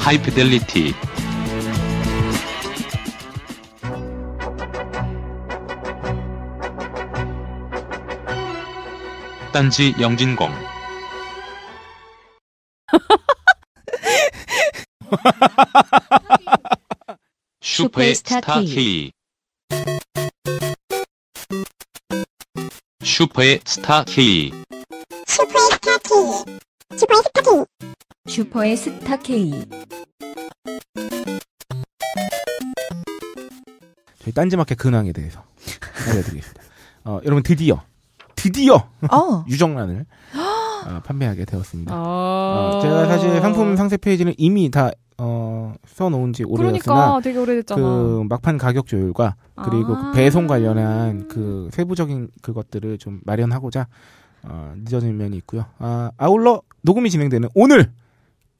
하이피델리티 딴지 영진공 슈퍼의 스타 K 슈퍼의 스타 K 슈퍼의 스타 K 슈퍼의 스타 K 슈퍼의 스타 K. 저희 딴지마켓 근황에 대해서 알려드리겠습니다. 어, 여러분 드디어 드디어 어. 유정란을 어, 판매하게 되었습니다. 어. 어. 제가 사실 상품 상세 페이지는 이미 다 어, 써놓은 지 오래됐으나 그러니까, 그 막판 가격 조율과 그리고 그 아. 그 배송 관련한 그 세부적인 그것들을 좀 마련하고자 어, 늦어진 면이 있고요. 아, 아울러 녹음이 진행되는 오늘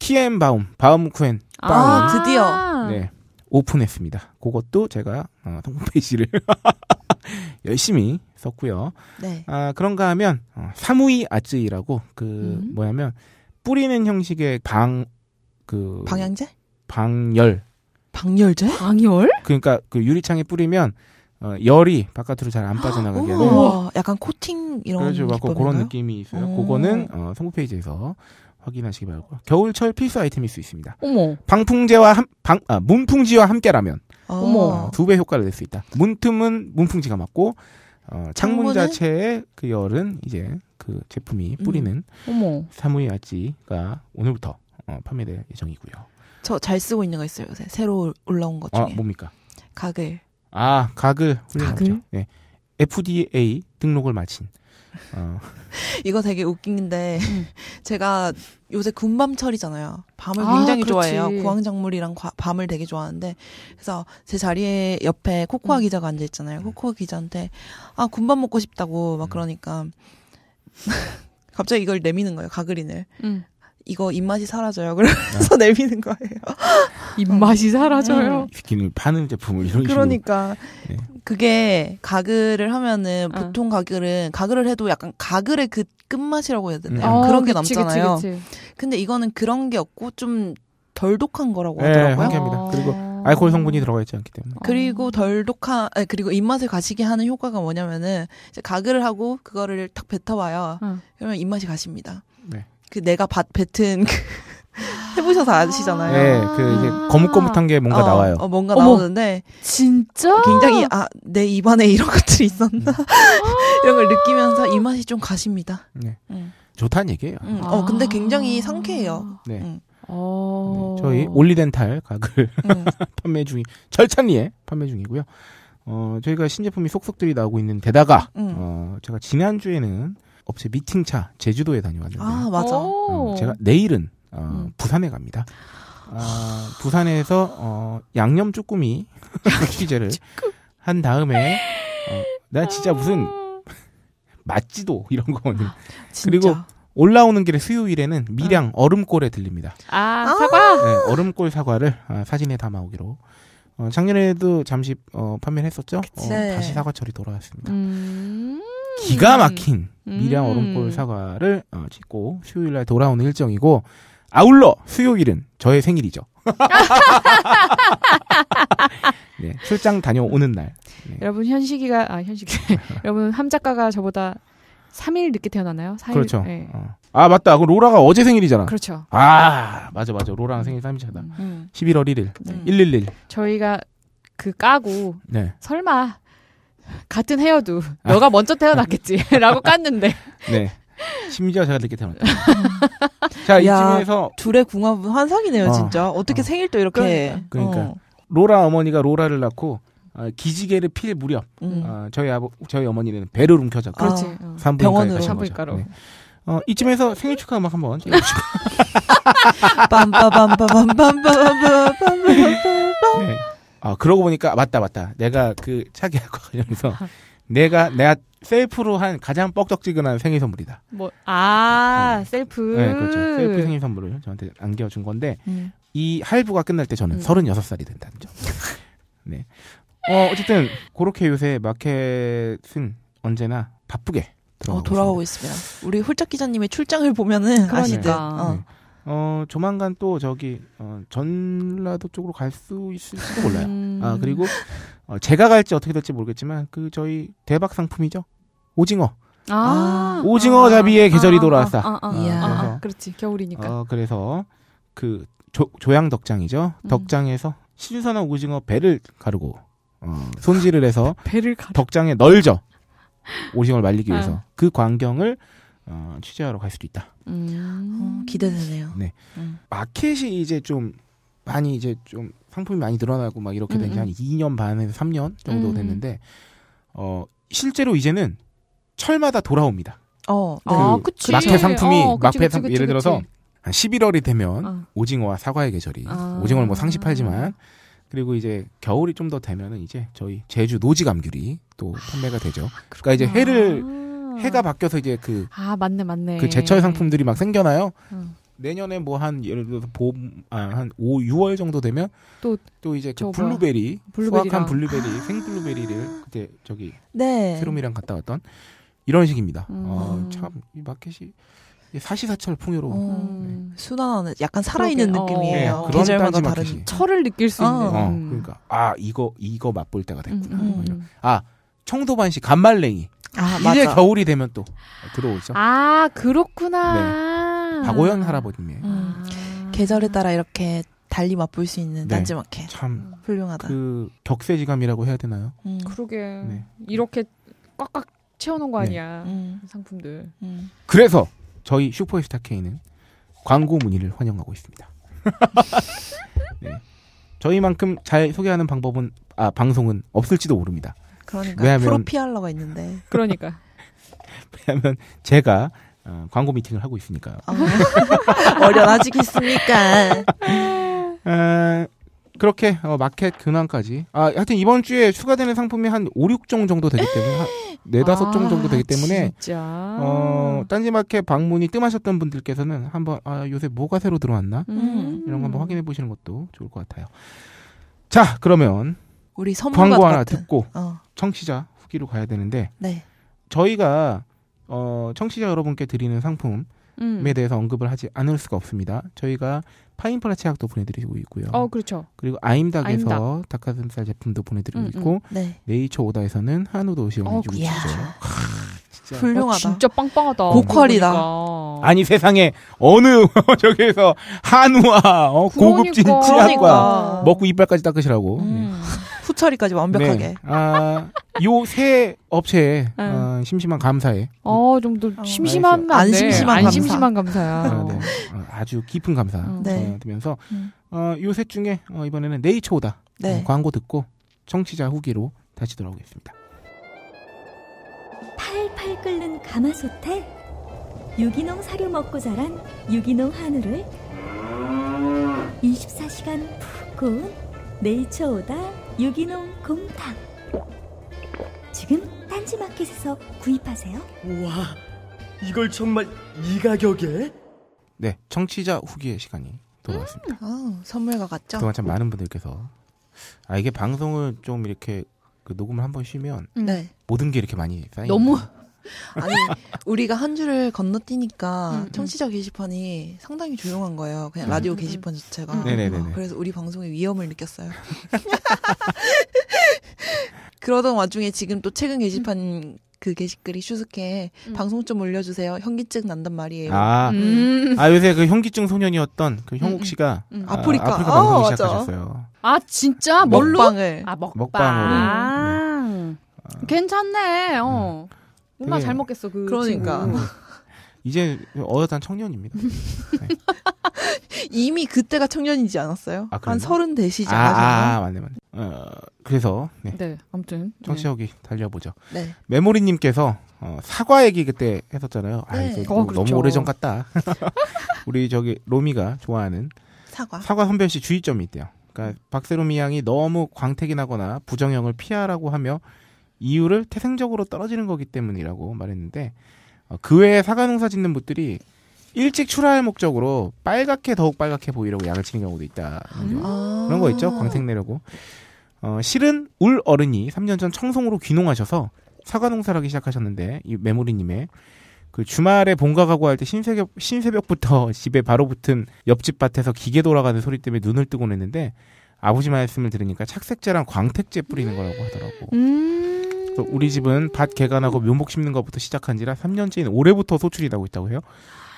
키엠바움 바움쿠엔, 바 아, 드디어. 네. 오픈했습니다. 그것도 제가 어, 홈페이지를 열심히 썼고요. 네. 아, 그런가 하면 어, 사무이 아쯔이라고 그 음. 뭐냐면 뿌리는 형식의 방 그 방향제? 방열. 방열제? 방열? 그러니까 그 유리창에 뿌리면 어, 열이 바깥으로 잘 안 빠져나가게 하는 약간 코팅 이런 그렇죠. 그런 느낌이 있어요. 오. 그거는 어, 성부 페이지에서 확인하시기 바랍니다. 겨울철 필수 아이템일 수 있습니다. 어머. 방풍제와 함, 방, 아, 문풍지와 함께라면 어, 어 두배 효과를 낼 수 있다. 문틈은 문풍지가 맞고 어, 창문 자체의 그 열은 이제 그 제품이 음. 뿌리는 음. 사무의아지가 오늘부터 어, 판매될 예정이고요. 저 잘 쓰고 있는 거 있어요 요새 새로 올라온 것 어, 중에. 아, 뭡니까? 가글. 아 가글. 가글. 네. FDA 등록을 마친 어. 이거 되게 웃긴데 음. 제가 요새 군밤철이잖아요. 밤을 아, 굉장히 그 좋아해요. 구황작물이랑 과, 밤을 되게 좋아하는데 그래서 제 자리에 옆에 코코아 음. 기자가 앉아 있잖아요. 코코아 기자한테 아 군밤 먹고 싶다고 막 음. 그러니까 갑자기 이걸 내미는 거예요. 가그린을. 음. 이거 입맛이 사라져요. 그래서 아. 내미는 거예요. 입맛이 사라져요. 네. 비키니 파는 제품을 이런 그러니까 식으로. 네. 그게 가글을 하면은 아. 보통 가글은 가글을 해도 약간 가글의 그 끝맛이라고 해야 되나 요 음. 그런 아, 게 어, 그치, 남잖아요. 그치, 그치. 근데 이거는 그런 게 없고 좀 덜 독한 거라고 네, 하더라고요. 네, 그리고 알코올 성분이 들어가 있지 않기 때문에. 그리고 덜 독한, 아니, 그리고 입맛을 가시게 하는 효과가 뭐냐면은, 이제 가글을 하고 그거를 탁뱉어와요 응. 그러면 입맛이 가십니다. 네. 그 내가 밭 뱉은 그 해보셔서 아시잖아요. 네, 그 이제 아. 거뭇거뭇한 게 뭔가 어, 나와요. 어, 뭔가 어머, 나오는데 진짜 굉장히 아 내 입안에 이런 것들이 있었나 아. 이런 걸 느끼면서 이 맛이 좀 가십니다. 네. 음. 좋다는 얘기예요. 음, 어, 근데 굉장히 아. 상쾌해요. 네. 음. 어. 네, 저희 올리덴탈 가글 음. 판매 중이 절찬리에 판매 중이고요. 어, 저희가 신제품이 속속들이 나오고 있는 데다가 음. 어, 제가 지난 주에는 업체 미팅차 제주도에 다녀왔는데 아 맞아. 어, 제가 내일은 어, 음. 부산에 갑니다. 아, 부산에서 어, 양념 쭈꾸미 취재를 한 다음에 어, 나 진짜 무슨 아. 맛지도 이런 거 오늘 아, 그리고 올라오는 길에 수요일에는 밀양 어. 얼음골에 들립니다. 아 사과. 네, 얼음골 사과를 어, 사진에 담아오기로. 어, 작년에도 잠시 어, 판매했었죠. 어, 다시 사과철이 돌아왔습니다. 음... 기가 막힌 음. 밀양 얼음골 사과를 어, 찍고 수요일날 돌아오는 일정이고 아울러 수요일은 저의 생일이죠. 네, 출장 다녀오는 날. 네. 여러분 현식이가 아 현식이 여러분 함 작가가 저보다 3일 늦게 태어나나요? 4일. 그렇죠. 네. 어. 아 맞다. 그 로라가 어제 생일이잖아. 그렇죠. 아 맞아 맞아. 로라랑 생일 3일 차다. 음. 11월 1일. 음. 111. 저희가 그 까고 네. 설마 같은 헤어도 너가 먼저 태어났겠지라고 깠는데. 네. 심지어 제가 늦게 태어났다. 자, 이쯤에서 둘의 궁합은 환상이네요, 어, 진짜. 어떻게 어. 생일도 이렇게. 그러니까. 그러니까. 어. 로라 어머니가 로라를 낳고 어, 기지개를 필 무렵 음. 어, 저희 아버 저희 어머니는 배를 움켜잡고 그렇지. 아, 산부인과에 산부인과로. 네. 어, 이쯤에서 생일 축하 음악 한번 네. 빰빠빰빠빰빰빰빰빰빰빰 네. 아 그러고 보니까 맞다 맞다 내가 그 차기학과 관련해서 내가 내가 셀프로 한 가장 뻑적지근한 생일 선물이다. 뭐, 아, 네. 셀프. 네, 그렇죠. 셀프 생일 선물을 저한테 안겨준 건데, 음. 이 할부가 끝날 때 저는 음. 36살이 된다는 점. 네. 어, 어쨌든, 그렇게 요새 마켓은 언제나 바쁘게 어, 돌아오고 있습니다. 우리 홀짝 기자님의 출장을 보면은 그러니까. 아시듯. 어. 네. 어, 조만간 또 저기, 어, 전라도 쪽으로 갈 수 있을지도 몰라요. 음... 아, 그리고, 어, 제가 갈지 어떻게 될지 모르겠지만, 그, 저희 대박 상품이죠? 오징어. 아, 아. 오징어 잡이의 아, 계절이 아, 아, 돌아왔다. 아, 그렇지 겨울이니까. 어, 그래서 그 조, 조양 덕장이죠. 음. 덕장에서 시주선한 오징어 배를 가르고 어, 손질을 해서 배를 가르... 덕장에 널죠. 오징어를 말리기 위해서 그 광경을 어, 취재하러 갈 수도 있다. 음. 어, 기대되네요. 네. 음. 마켓이 이제 좀 많이 이제 좀 상품이 많이 늘어나고 막 이렇게 된 게한 음, 음. 2년 반에서 3년 정도 음. 됐는데 어 실제로 이제는 철마다 돌아옵니다. 어, 아, 그 아, 그치. 마켓 상품이 어, 그치, 마켓 상그 예를 들어서 한 11월이 되면 어. 오징어와 사과의 계절이 아. 오징어를 뭐 상시 팔지만 그리고 이제 겨울이 좀 더 되면은 이제 저희 제주 노지 감귤이 또 판매가 되죠. 그러니까 이제 해를 아. 해가 바뀌어서 이제 그아 맞네 맞네 그 제철 상품들이 막 생겨나요. 음. 내년에 뭐 한 예를 들어서 봄 아한 5, 6월 정도 되면 또 또 이제 그 블루베리 수확한 블루베리 생블루베리를 그때 저기 네. 세롬이랑 갔다 왔던 이런 식입니다. 음. 어, 아, 참이 마켓이 사시사철 풍요로운 음. 네. 순환하는 약간 살아있는 그러게. 느낌이에요. 네, 그런 계절마다 다른 마켓이. 철을 느낄 수 어. 있는. 어, 그러니까 아 이거 이거 맛볼 때가 됐구나. 음. 음, 뭐 음. 아 청도반시 간말랭이. 아, 이제 겨울이 되면 또 들어오죠. 아 그렇구나. 네. 박오현 할아버님이에요. 음. 아. 계절에 따라 이렇게 달리 맛볼 수 있는 네. 딴지마켓. 참 훌륭하다. 그 격세지감이라고 해야 되나요? 음. 그러게 네. 이렇게 꽉꽉 채워놓은 거 네. 아니야 음. 상품들. 음. 그래서 저희 슈퍼스타 K는 광고 문의를 환영하고 있습니다. 네. 저희만큼 잘 소개하는 방법은 아 방송은 없을지도 모릅니다. 그러니까 왜냐면, 프로피알러가 있는데. 그러니까. 왜냐면 제가 어, 광고 미팅을 하고 있으니까요. 어, 려워지겠습니까 어, 그렇게 어, 마켓 근황까지. 아, 하여튼 이번 주에 추가되는 상품이 한 5, 6종 정도 되기 때문에 네다섯 종 정도 되기 때문에 진짜? 어, 딴지마켓 방문이 뜸하셨던 분들께서는 한번 아, 요새 뭐가 새로 들어왔나? 음. 이런 거 한번 확인해 보시는 것도 좋을 것 같아요. 자, 그러면 우리 광고 하나 같은. 듣고 어. 청취자 후기로 가야 되는데 네. 저희가 어, 청취자 여러분께 드리는 상품에 음. 대해서 언급을 하지 않을 수가 없습니다. 저희가 파인프라 치약도 보내드리고 있고요. 어, 그렇죠. 그리고 아임닭에서 아임닭. 닭가슴살 제품도 보내드리고 음, 음. 있고 네. 네이처 오다에서는 한우도 어, 시원해주고 있죠. 진짜. 훌륭하다. 어, 진짜 빵빵하다. 고퀄이다. 그러니까. 아니 세상에 어느 저기에서 한우와 어, 고급진 그러니까. 치약과 그러니까. 먹고 이빨까지 닦으시라고. 음. 네. 후처리까지 완벽하게. 네. 아, 요새 업체에 네. 어, 심심한 감사에. 어, 좀더 어, 심심한 어, 안 심심한 안 감사. 심심한 감사야. 아, 네. 어. 어, 아주 깊은 감사 어. 네. 드면서 음. 어, 요새 중에 어, 이번에는 네이처오다 네. 광고 듣고 청취자 후기로 다시 돌아오겠습니다. 팔팔 끓는 가마솥에 유기농 사료 먹고 자란 유기농 한우를 24시간 푹 고운 네이처오다 유기농 곰탕. 지금 딴지마켓에서 구입하세요. 우와, 이걸 정말 이 가격에? 네, 청취자 후기의 시간이 돌아왔습니다. 음, 어, 선물과 같죠? 그동안 참 많은 분들께서 아 이게 방송을 좀 이렇게 그 녹음을 한 번 쉬면 네. 모든 게 이렇게 많이 쌓이 너무 아니 우리가 한 줄을 건너뛰니까 음, 음, 청취자 게시판이 상당히 조용한 거예요. 그냥 음. 라디오 게시판 자체가. 음. 네네네. 그래서 우리 방송에 위험을 느꼈어요. 그러던 와중에 지금 또 최근 게시판 그 게시글이 슈스케 음. 방송 좀 올려주세요. 현기증 난단 말이에요. 아, 음. 아 요새 그 현기증 소년이었던 그 형욱 씨가 음. 아, 프리카 아프리카 방송 어, 시작하셨어요. 아 진짜 먹 뭘로? 먹방을 아 먹방. 먹방으로. 아, 네. 아. 괜찮네. 어. 음. 엄마잘 먹겠어 그 그러니까 이제 어엿한 청년입니다. 네. 이미 그때가 청년이지 않았어요? 아, 한 서른 대시지 아, 요 아, 아, 맞네 맞네. 어, 그래서 네. 네 아무튼 네. 청취하기 네. 달려보죠. 네. 메모리님께서 어, 사과 얘기 그때 했었잖아요. 아, 네. 이거 어, 그렇죠. 너무 오래 전 같다. 우리 저기 로미가 좋아하는 사과 사과 선별시 주의점이 있대요. 그러니까 박세롬이 양이 너무 광택이 나거나 부정형을 피하라고 하며 이유를 태생적으로 떨어지는 거기 때문이라고 말했는데 어, 그 외에 사과 농사 짓는 분들이 일찍 출하할 목적으로 빨갛게 더욱 빨갛게 보이려고 양을 치는 경우도 있다. 아~ 그런 거 있죠. 광택 내려고. 어, 실은 울 어른이 3년 전 청송으로 귀농하셔서 사과 농사를 하기 시작하셨는데 이 메모리님의 그 주말에 본가 가고 할 때 신새벽 신새벽부터 집에 바로 붙은 옆집 밭에서 기계 돌아가는 소리 때문에 눈을 뜨곤 했는데 아버지 말씀을 들으니까 착색제랑 광택제 뿌리는 거라고 하더라고. 음~ 우리 집은 밭 개간하고 묘목 심는 것부터 시작한지라 3년째인 올해부터 소출이 나고 있다고 해요.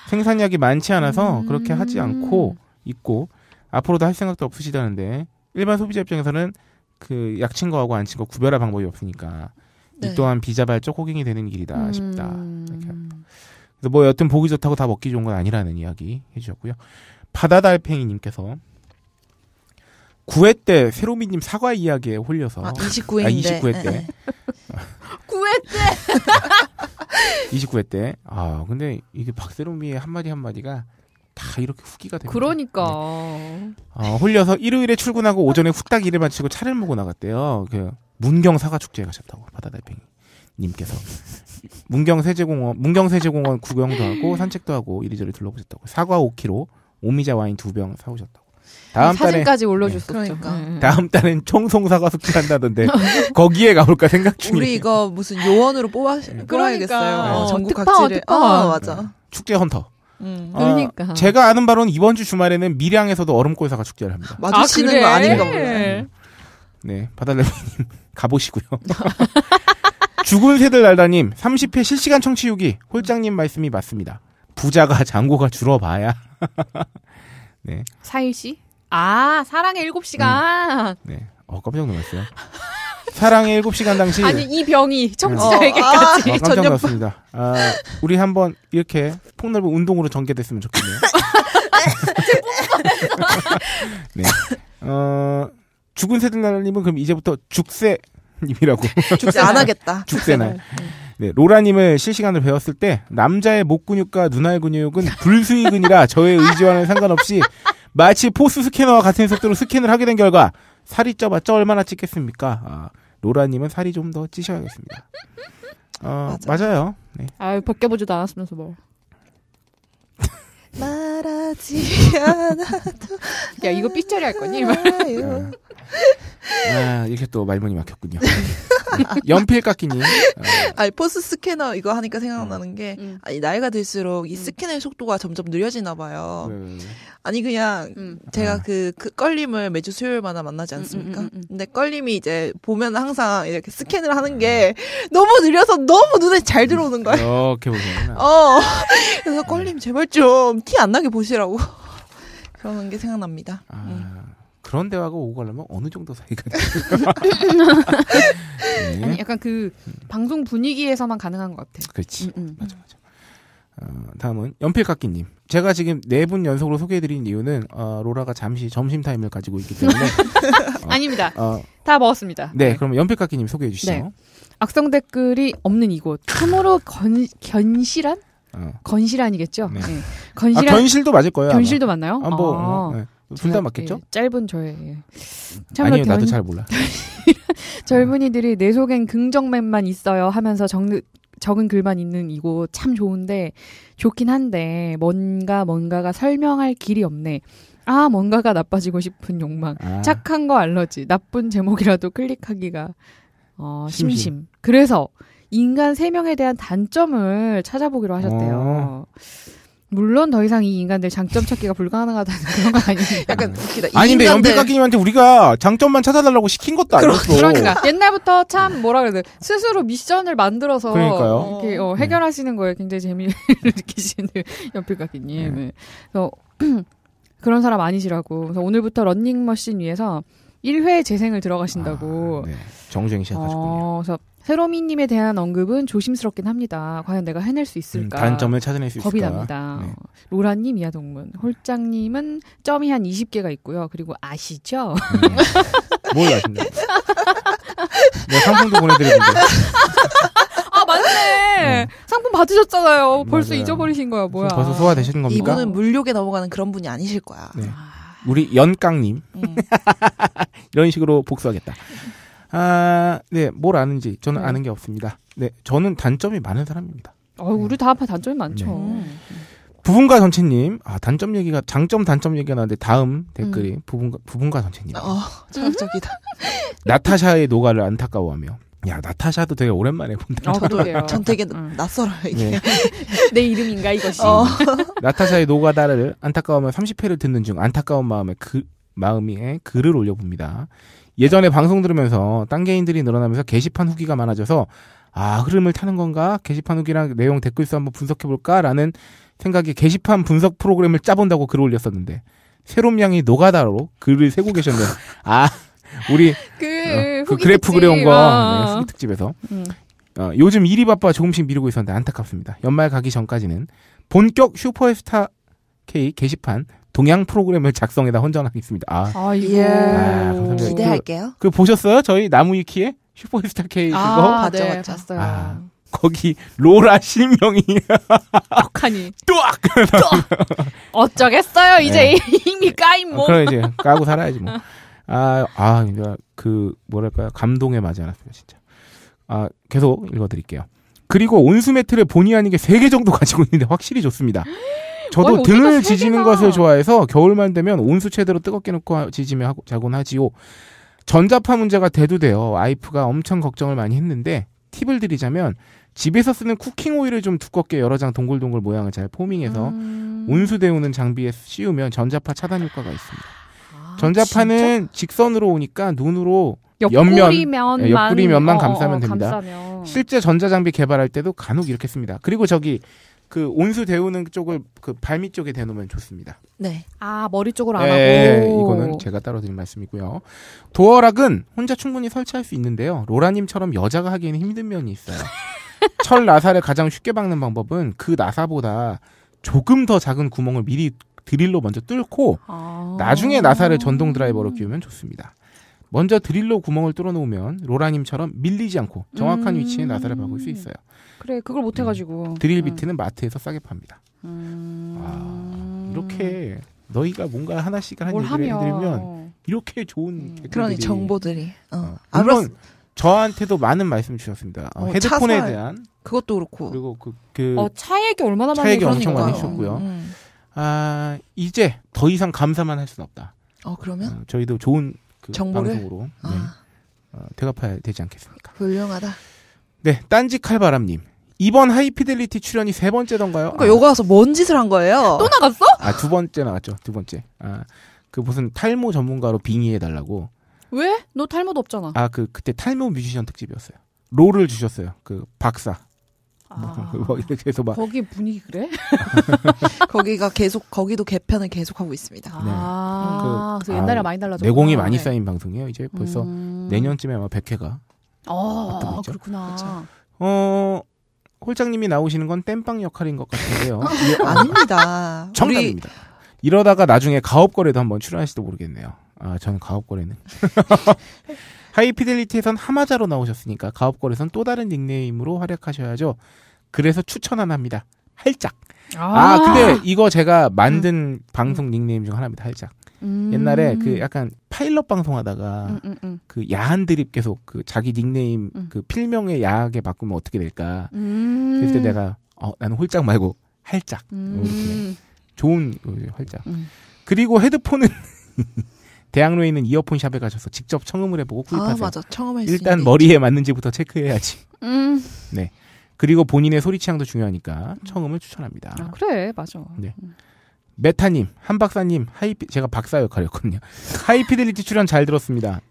생산량이 많지 않아서 음... 그렇게 하지 않고 있고 앞으로도 할 생각도 없으시다는데 일반 소비자 입장에서는 그 약친 거하고 안친 거 구별할 방법이 없으니까 네. 이 또한 비자발적 호갱이 되는 길이다 음. 싶다. 이렇게 합니다. 그래서 뭐 여튼 보기 좋다고 다 먹기 좋은 건 아니라는 이야기 해주셨고요. 바다달팽이님께서 9회 때 세로미님 사과 이야기에 홀려서 아, 29회인데. 아, 29회 때. 9회 때. 29회 때. 아 근데 이게 박세로미의 한마디 한마디가 다 이렇게 후기가 됩니다. 그러니까. 네. 어, 홀려서 일요일에 출근하고 오전에 후딱 일을 마치고 차를 몰고 나갔대요. 그 문경 사과 축제에 가셨다고 바다달팽이 님께서 문경 세제공원 문경 세제공원 구경도 하고 산책도 하고 이리저리 둘러보셨다고 사과 5kg 오미자 와인 2병 사오셨다고. 다음 사진까지 달에, 올려줄 예. 수 그러니까. 없 음, 음. 다음 달엔 총송사가 숙제한다던데 거기에 가볼까 생각 중이에요. 우리 이거 무슨 요원으로 뽑아 그러야겠어요. 그러니까. 어, 전국 각지를. 아, 맞아. 음. 축제 헌터. 음. 어, 그러니까. 제가 아는 바로는 이번 주 주말에는 밀양에서도 얼음골사가 축제를 합니다. 마주치는 아, 그래? 거 아닌가 보네. 네, 네 바달레님 가보시고요. 죽은 새들 날다님 30회 실시간 청취육이 홀장님 말씀이 맞습니다. 부자가 장고가 줄어봐야. 네. 사일 씨? 아, 사랑의 7시간. 음. 네. 어, 깜짝 놀랐어요. 사랑의 7시간 당시 아니 이 병이 네. 청취자에게까지 어, 아, 깜짝 놀랐습니다. 아, 우리 한번 이렇게 폭넓은 운동으로 전개됐으면 좋겠네요. 네. 어, 죽은 새들나라님은 그럼 이제부터 죽새님이라고. 죽새 안 하겠다. 죽새날. 네, 네 로라님을 실시간으로 배웠을 때 남자의 목 근육과 눈알 근육은 불수의근이라 저의 의지와는 상관없이 마치 포스 스캐너와 같은 속도로 스캔을 하게 된 결과 살이 쪄봤자 얼마나 찍겠습니까 아, 로라님은 살이 좀 더 찌셔야겠습니다. 어, 맞아. 맞아요. 네. 아 벗겨보지도 않았으면서 뭐. 말하지 않아도 야 이거 삐짜리 할 거니? 네. 아, 이렇게 또 말문이 막혔군요. 연필 깎이니. 아, 포스 스캐너 이거 하니까 생각나는 음. 게 음. 아니 나이가 들수록 이스캔의 속도가 점점 느려지나 봐요. 음. 아니 그냥 음. 제가 네. 그, 그 껄림을 매주 수요일마다 만나지 않습니까? 음, 근데 껄림이 이제 보면 항상 이렇게 스캔을 하는 게 너무 느려서 너무 눈에 잘 들어오는 거예요. 이렇게 보면. 어. 그래서 껄림 제발 좀 티안 나게 보시라고 그러는 게 생각납니다. 아, 음. 그런 대화가 오고 가려면 어느 정도 사이가 네. 아니 약간 그 음. 방송 분위기에서만 가능한 것 같아. 요 그렇지. 음, 음, 음, 맞아 맞아. 어, 다음은 연필깎이님. 제가 지금 네 분 연속으로 소개해드린 이유는 어, 로라가 잠시 점심 타임을 가지고 있기 때문에 어, 아닙니다. 어. 다 먹었습니다. 네, 네. 그럼 연필깎이님 소개해 주시죠. 네. 악성 댓글이 없는 이곳. 참으로 건, 견실한 어. 건실 아니겠죠? 네. 네. 예. 건실 아, 견실도 맞을 거예요. 견실도 아마. 맞나요? 아, 뭐 아, 어, 네. 둘다 맞겠죠? 예, 짧은 저의 예. 아니요 나도 잘 몰라. 젊은이들이 내 속엔 긍정맨만 있어요 하면서 적 적은 글만 있는 이곳 참 좋은데 좋긴 한데 뭔가 뭔가가 설명할 길이 없네. 아 뭔가가 나빠지고 싶은 욕망, 아. 착한 거 알러지, 나쁜 제목이라도 클릭하기가 어, 심심. 심심. 그래서 인간 3명에 대한 단점을 찾아보기로 하셨대요. 어. 물론 더 이상 이 인간들 장점 찾기가 불가능하다는 그런 건 아니에요. 약간 웃기다. 아니 근데 연필 깎이님한테 우리가 장점만 찾아달라고 시킨 것도 아니고. 그러니까 옛날부터 참 뭐라 그래야 돼. 스스로 미션을 만들어서 그러니까요. 어, 이렇게 어, 음. 해결하시는 거에 굉장히 재미를 느끼시는 연필 깎이님. 네. 그런 사람 아니시라고. 그래서 오늘부터 런닝머신 위에서 1회 재생을 들어가신다고. 아, 네. 정주행 시작하셨군요. 어, 그래서 세로미님에 대한 언급은 조심스럽긴 합니다. 과연 내가 해낼 수 음, 있을까? 음, 단점을 찾아낼 수 겁이 있을까? 겁이 납니다. 네. 로라님, 이하동문, 홀장님은 점이 한 20개가 있고요. 그리고 아시죠? 음. 뭘 아신다? 내 상품도 보내드리는데. 아 맞네. 어. 상품 받으셨잖아요. 벌써 맞아요. 잊어버리신 거야 뭐야. 벌써 소화되시는 겁니까? 이분은 물욕에 넘어가는 그런 분이 아니실 거야. 네. 아. 우리 연깡님 음. 이런 식으로 복수하겠다. 아, 네, 뭘 아는지 저는 네. 아는 게 없습니다. 네, 저는 단점이 많은 사람입니다. 어, 네. 우리 다 앞에 단점이 많죠. 네. 음. 부분과 전체님, 아, 단점 얘기가, 장점, 단점 얘기가 나는데, 다음 댓글이, 음. 부분과, 부분과 전체님. 어, 자극적이다. 나타샤의 노가를 안타까워하며, 야, 나타샤도 되게 오랜만에 본다. 어, 그러요전 되게 응. 낯설어요, 이게. 네. 내 이름인가, 이것이. 어. 나타샤의 노가다를 안타까워하며 30회를 듣는 중 안타까운 마음에 그, 마음에 글을 올려봅니다. 예전에 방송 들으면서 딴 개인들이 늘어나면서 게시판 후기가 많아져서 아 흐름을 타는 건가 게시판 후기랑 내용 댓글수 한번 분석해 볼까라는 생각에 게시판 분석 프로그램을 짜본다고 글을 올렸었는데 새롬양이 노가다로 글을 세고 계셨네요아 우리 그, 어, 그 그래프 그려온 거 아. 네, 후기 특집에서 음. 어, 요즘 일이 바빠 조금씩 미루고 있었는데 안타깝습니다. 연말 가기 전까지는 본격 슈퍼스타 K 게시판 동양 프로그램을 작성해다 헌정하겠습니다. 아, 아 예. 아, 그 기대할게요. 그, 그, 보셨어요? 저희 나무위키에 슈퍼스타 K 아, 그거 아, 봤죠, 네, 봤어요. 아, 거기 로라 실명이 떡하니 뚜 어쩌겠어요 이제 네. 이미 까인 뭐 그럼 이제 까고 살아야지 뭐아아그 그러니까 뭐랄까요 감동에 맞지 않았어요 진짜 아 계속 읽어드릴게요 그리고 온수 매트를 본의 아니게 세 개 정도 가지고 있는데 확실히 좋습니다 저도 등을 지지는 것을 좋아해서 겨울만 되면 온수 채대로 뜨겁게 놓고 지지며 하고, 자곤 하지요. 전자파 문제가 대두되어 와이프가 엄청 걱정을 많이 했는데 팁을 드리자면 집에서 쓰는 쿠킹 오일을 좀 두껍게 여러 장 동글동글 모양을 잘 포밍해서 음... 온수 데우는 장비에 씌우면 전자파 차단 효과가 있습니다. 아, 전자파는 진짜? 직선으로 오니까 눈으로 옆면 예, 옆구리면만 감싸면 됩니다. 감싸면. 실제 전자장비 개발할 때도 간혹 이렇게 씁니다. 그리고 저기 그 온수 데우는 쪽을 그 발밑 쪽에 대놓으면 좋습니다. 네. 아 머리 쪽으로 안 네, 하고. 이거는 제가 따로 드린 말씀이고요. 도어락은 혼자 충분히 설치할 수 있는데요. 로라님처럼 여자가 하기에는 힘든 면이 있어요. 철 나사를 가장 쉽게 박는 방법은 그 나사보다 조금 더 작은 구멍을 미리 드릴로 먼저 뚫고 아... 나중에 나사를 전동 드라이버로 끼우면 좋습니다. 먼저 드릴로 구멍을 뚫어 놓으면 로라님처럼 밀리지 않고 정확한 음... 위치에 나사를 박을 수 있어요. 그래 그걸 못 음. 해가지고 드릴 비트는 마트에서 싸게 팝니다. 음. 와, 이렇게 너희가 뭔가 하나씩 한 얘기를 하면. 해드리면 이렇게 좋은 음. 그런 정보들이 어. 어. 물론 저한테도 많은 말씀 주셨습니다. 어, 어 헤드폰에 차살. 대한 그것도 그렇고 그리고 그, 그 어, 차액이 얼마나 많이 얘기 엄청 많이 하셨고요. 음. 아 이제 더 이상 감사만 할 수는 없다. 어 그러면 어, 저희도 좋은 그 정보를? 방송으로 네. 아. 네. 어, 대갚아야 되지 않겠습니까? 훌륭하다. 네, 딴지 칼바람님. 이번 하이피델리티 출연이 세 번째던가요? 그러니까 아. 요가 와서 뭔 짓을 한 거예요? 또 나갔어? 아, 두 번째 나갔죠. 두 번째. 아, 그 무슨 탈모 전문가로 빙의해 달라고. 왜? 너 탈모도 없잖아. 아, 그 그때 탈모 뮤지션 특집이었어요. 롤을 주셨어요. 그 박사. 아. 뭐이막 거기 분위기 그래? 거기가 계속 거기도 개편을 계속 하고 있습니다. 네. 아, 그, 래서 아, 옛날에 아, 많이 달라졌 내공이 많이 네. 쌓인 방송이에요. 이제 벌써 음. 내년쯤에 아마 100회가. 아, 아 그렇구나. 그쵸. 어, 홀장님이 나오시는 건 땜빵 역할인 것 같은데요. 예, 아닙니다. 정답입니다. 우리... 이러다가 나중에 가업거래도 한번 출연하실지도 모르겠네요. 아, 저는 가업거래는. 하이피델리티에선 하마자로 나오셨으니까 가업거래선 또 다른 닉네임으로 활약하셔야죠. 그래서 추천 하나 합니다. 할짝. 아, 아 근데 이거 제가 만든 음. 방송 닉네임 중 하나입니다. 할짝. 음. 옛날에 그 음. 약간 파일럿 방송하다가 음, 음, 음. 그 야한 드립 계속 그 자기 닉네임 음. 그 필명의 야하게 바꾸면 어떻게 될까 그때 내가 어 나는 홀짝 말고 할짝 어, 좋은 활짝 그리고 헤드폰은 대학로에 있는 이어폰 샵에 가셔서 직접 청음을 해보고 아, 구입하세요. 아, 맞아. 청음할 일단 있 머리에 맞는지부터 체크해야지. 음. 네. 그리고 본인의 소리 취향도 중요하니까 청음을 추천합니다. 아, 그래, 맞아. 네. 음. 메타님, 한 박사님, 하이피 제가 박사 역할이었거든요. 하이피델리티 출연 잘 들었습니다.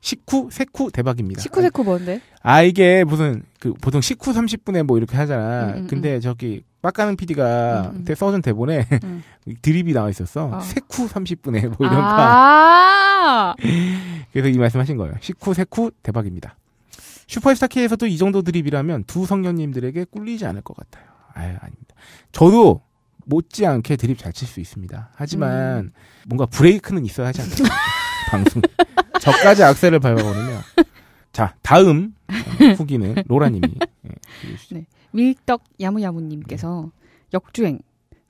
식후 세쿠 대박입니다. 식후 세쿠 뭔데? 아 이게 무슨 그 보통 식후 30분에 뭐 이렇게 하잖아. 음, 음, 근데 음. 저기 빡가는 PD가 음, 음. 써준 대본에 음. 드립이 나와 있었어. 아. 어. 세쿠 30분에 뭐 이런 아. 거. 아~ 그래서 이 말씀하신 거예요. 식후 세쿠 대박입니다. 슈퍼스타 K에서도 이 정도 드립이라면 두 성녀님들에게 꿀리지 않을 것 같아요. 아유 아닙니다. 저도 못지않게 드립 잘 칠 수 있습니다. 하지만 음. 뭔가 브레이크는 있어야 하지 않나요? 방송 저까지 악셀을 밟아버리면 자 다음 후기는 로라님이 예, 네, 네. 밀떡 야무야무님께서 역주행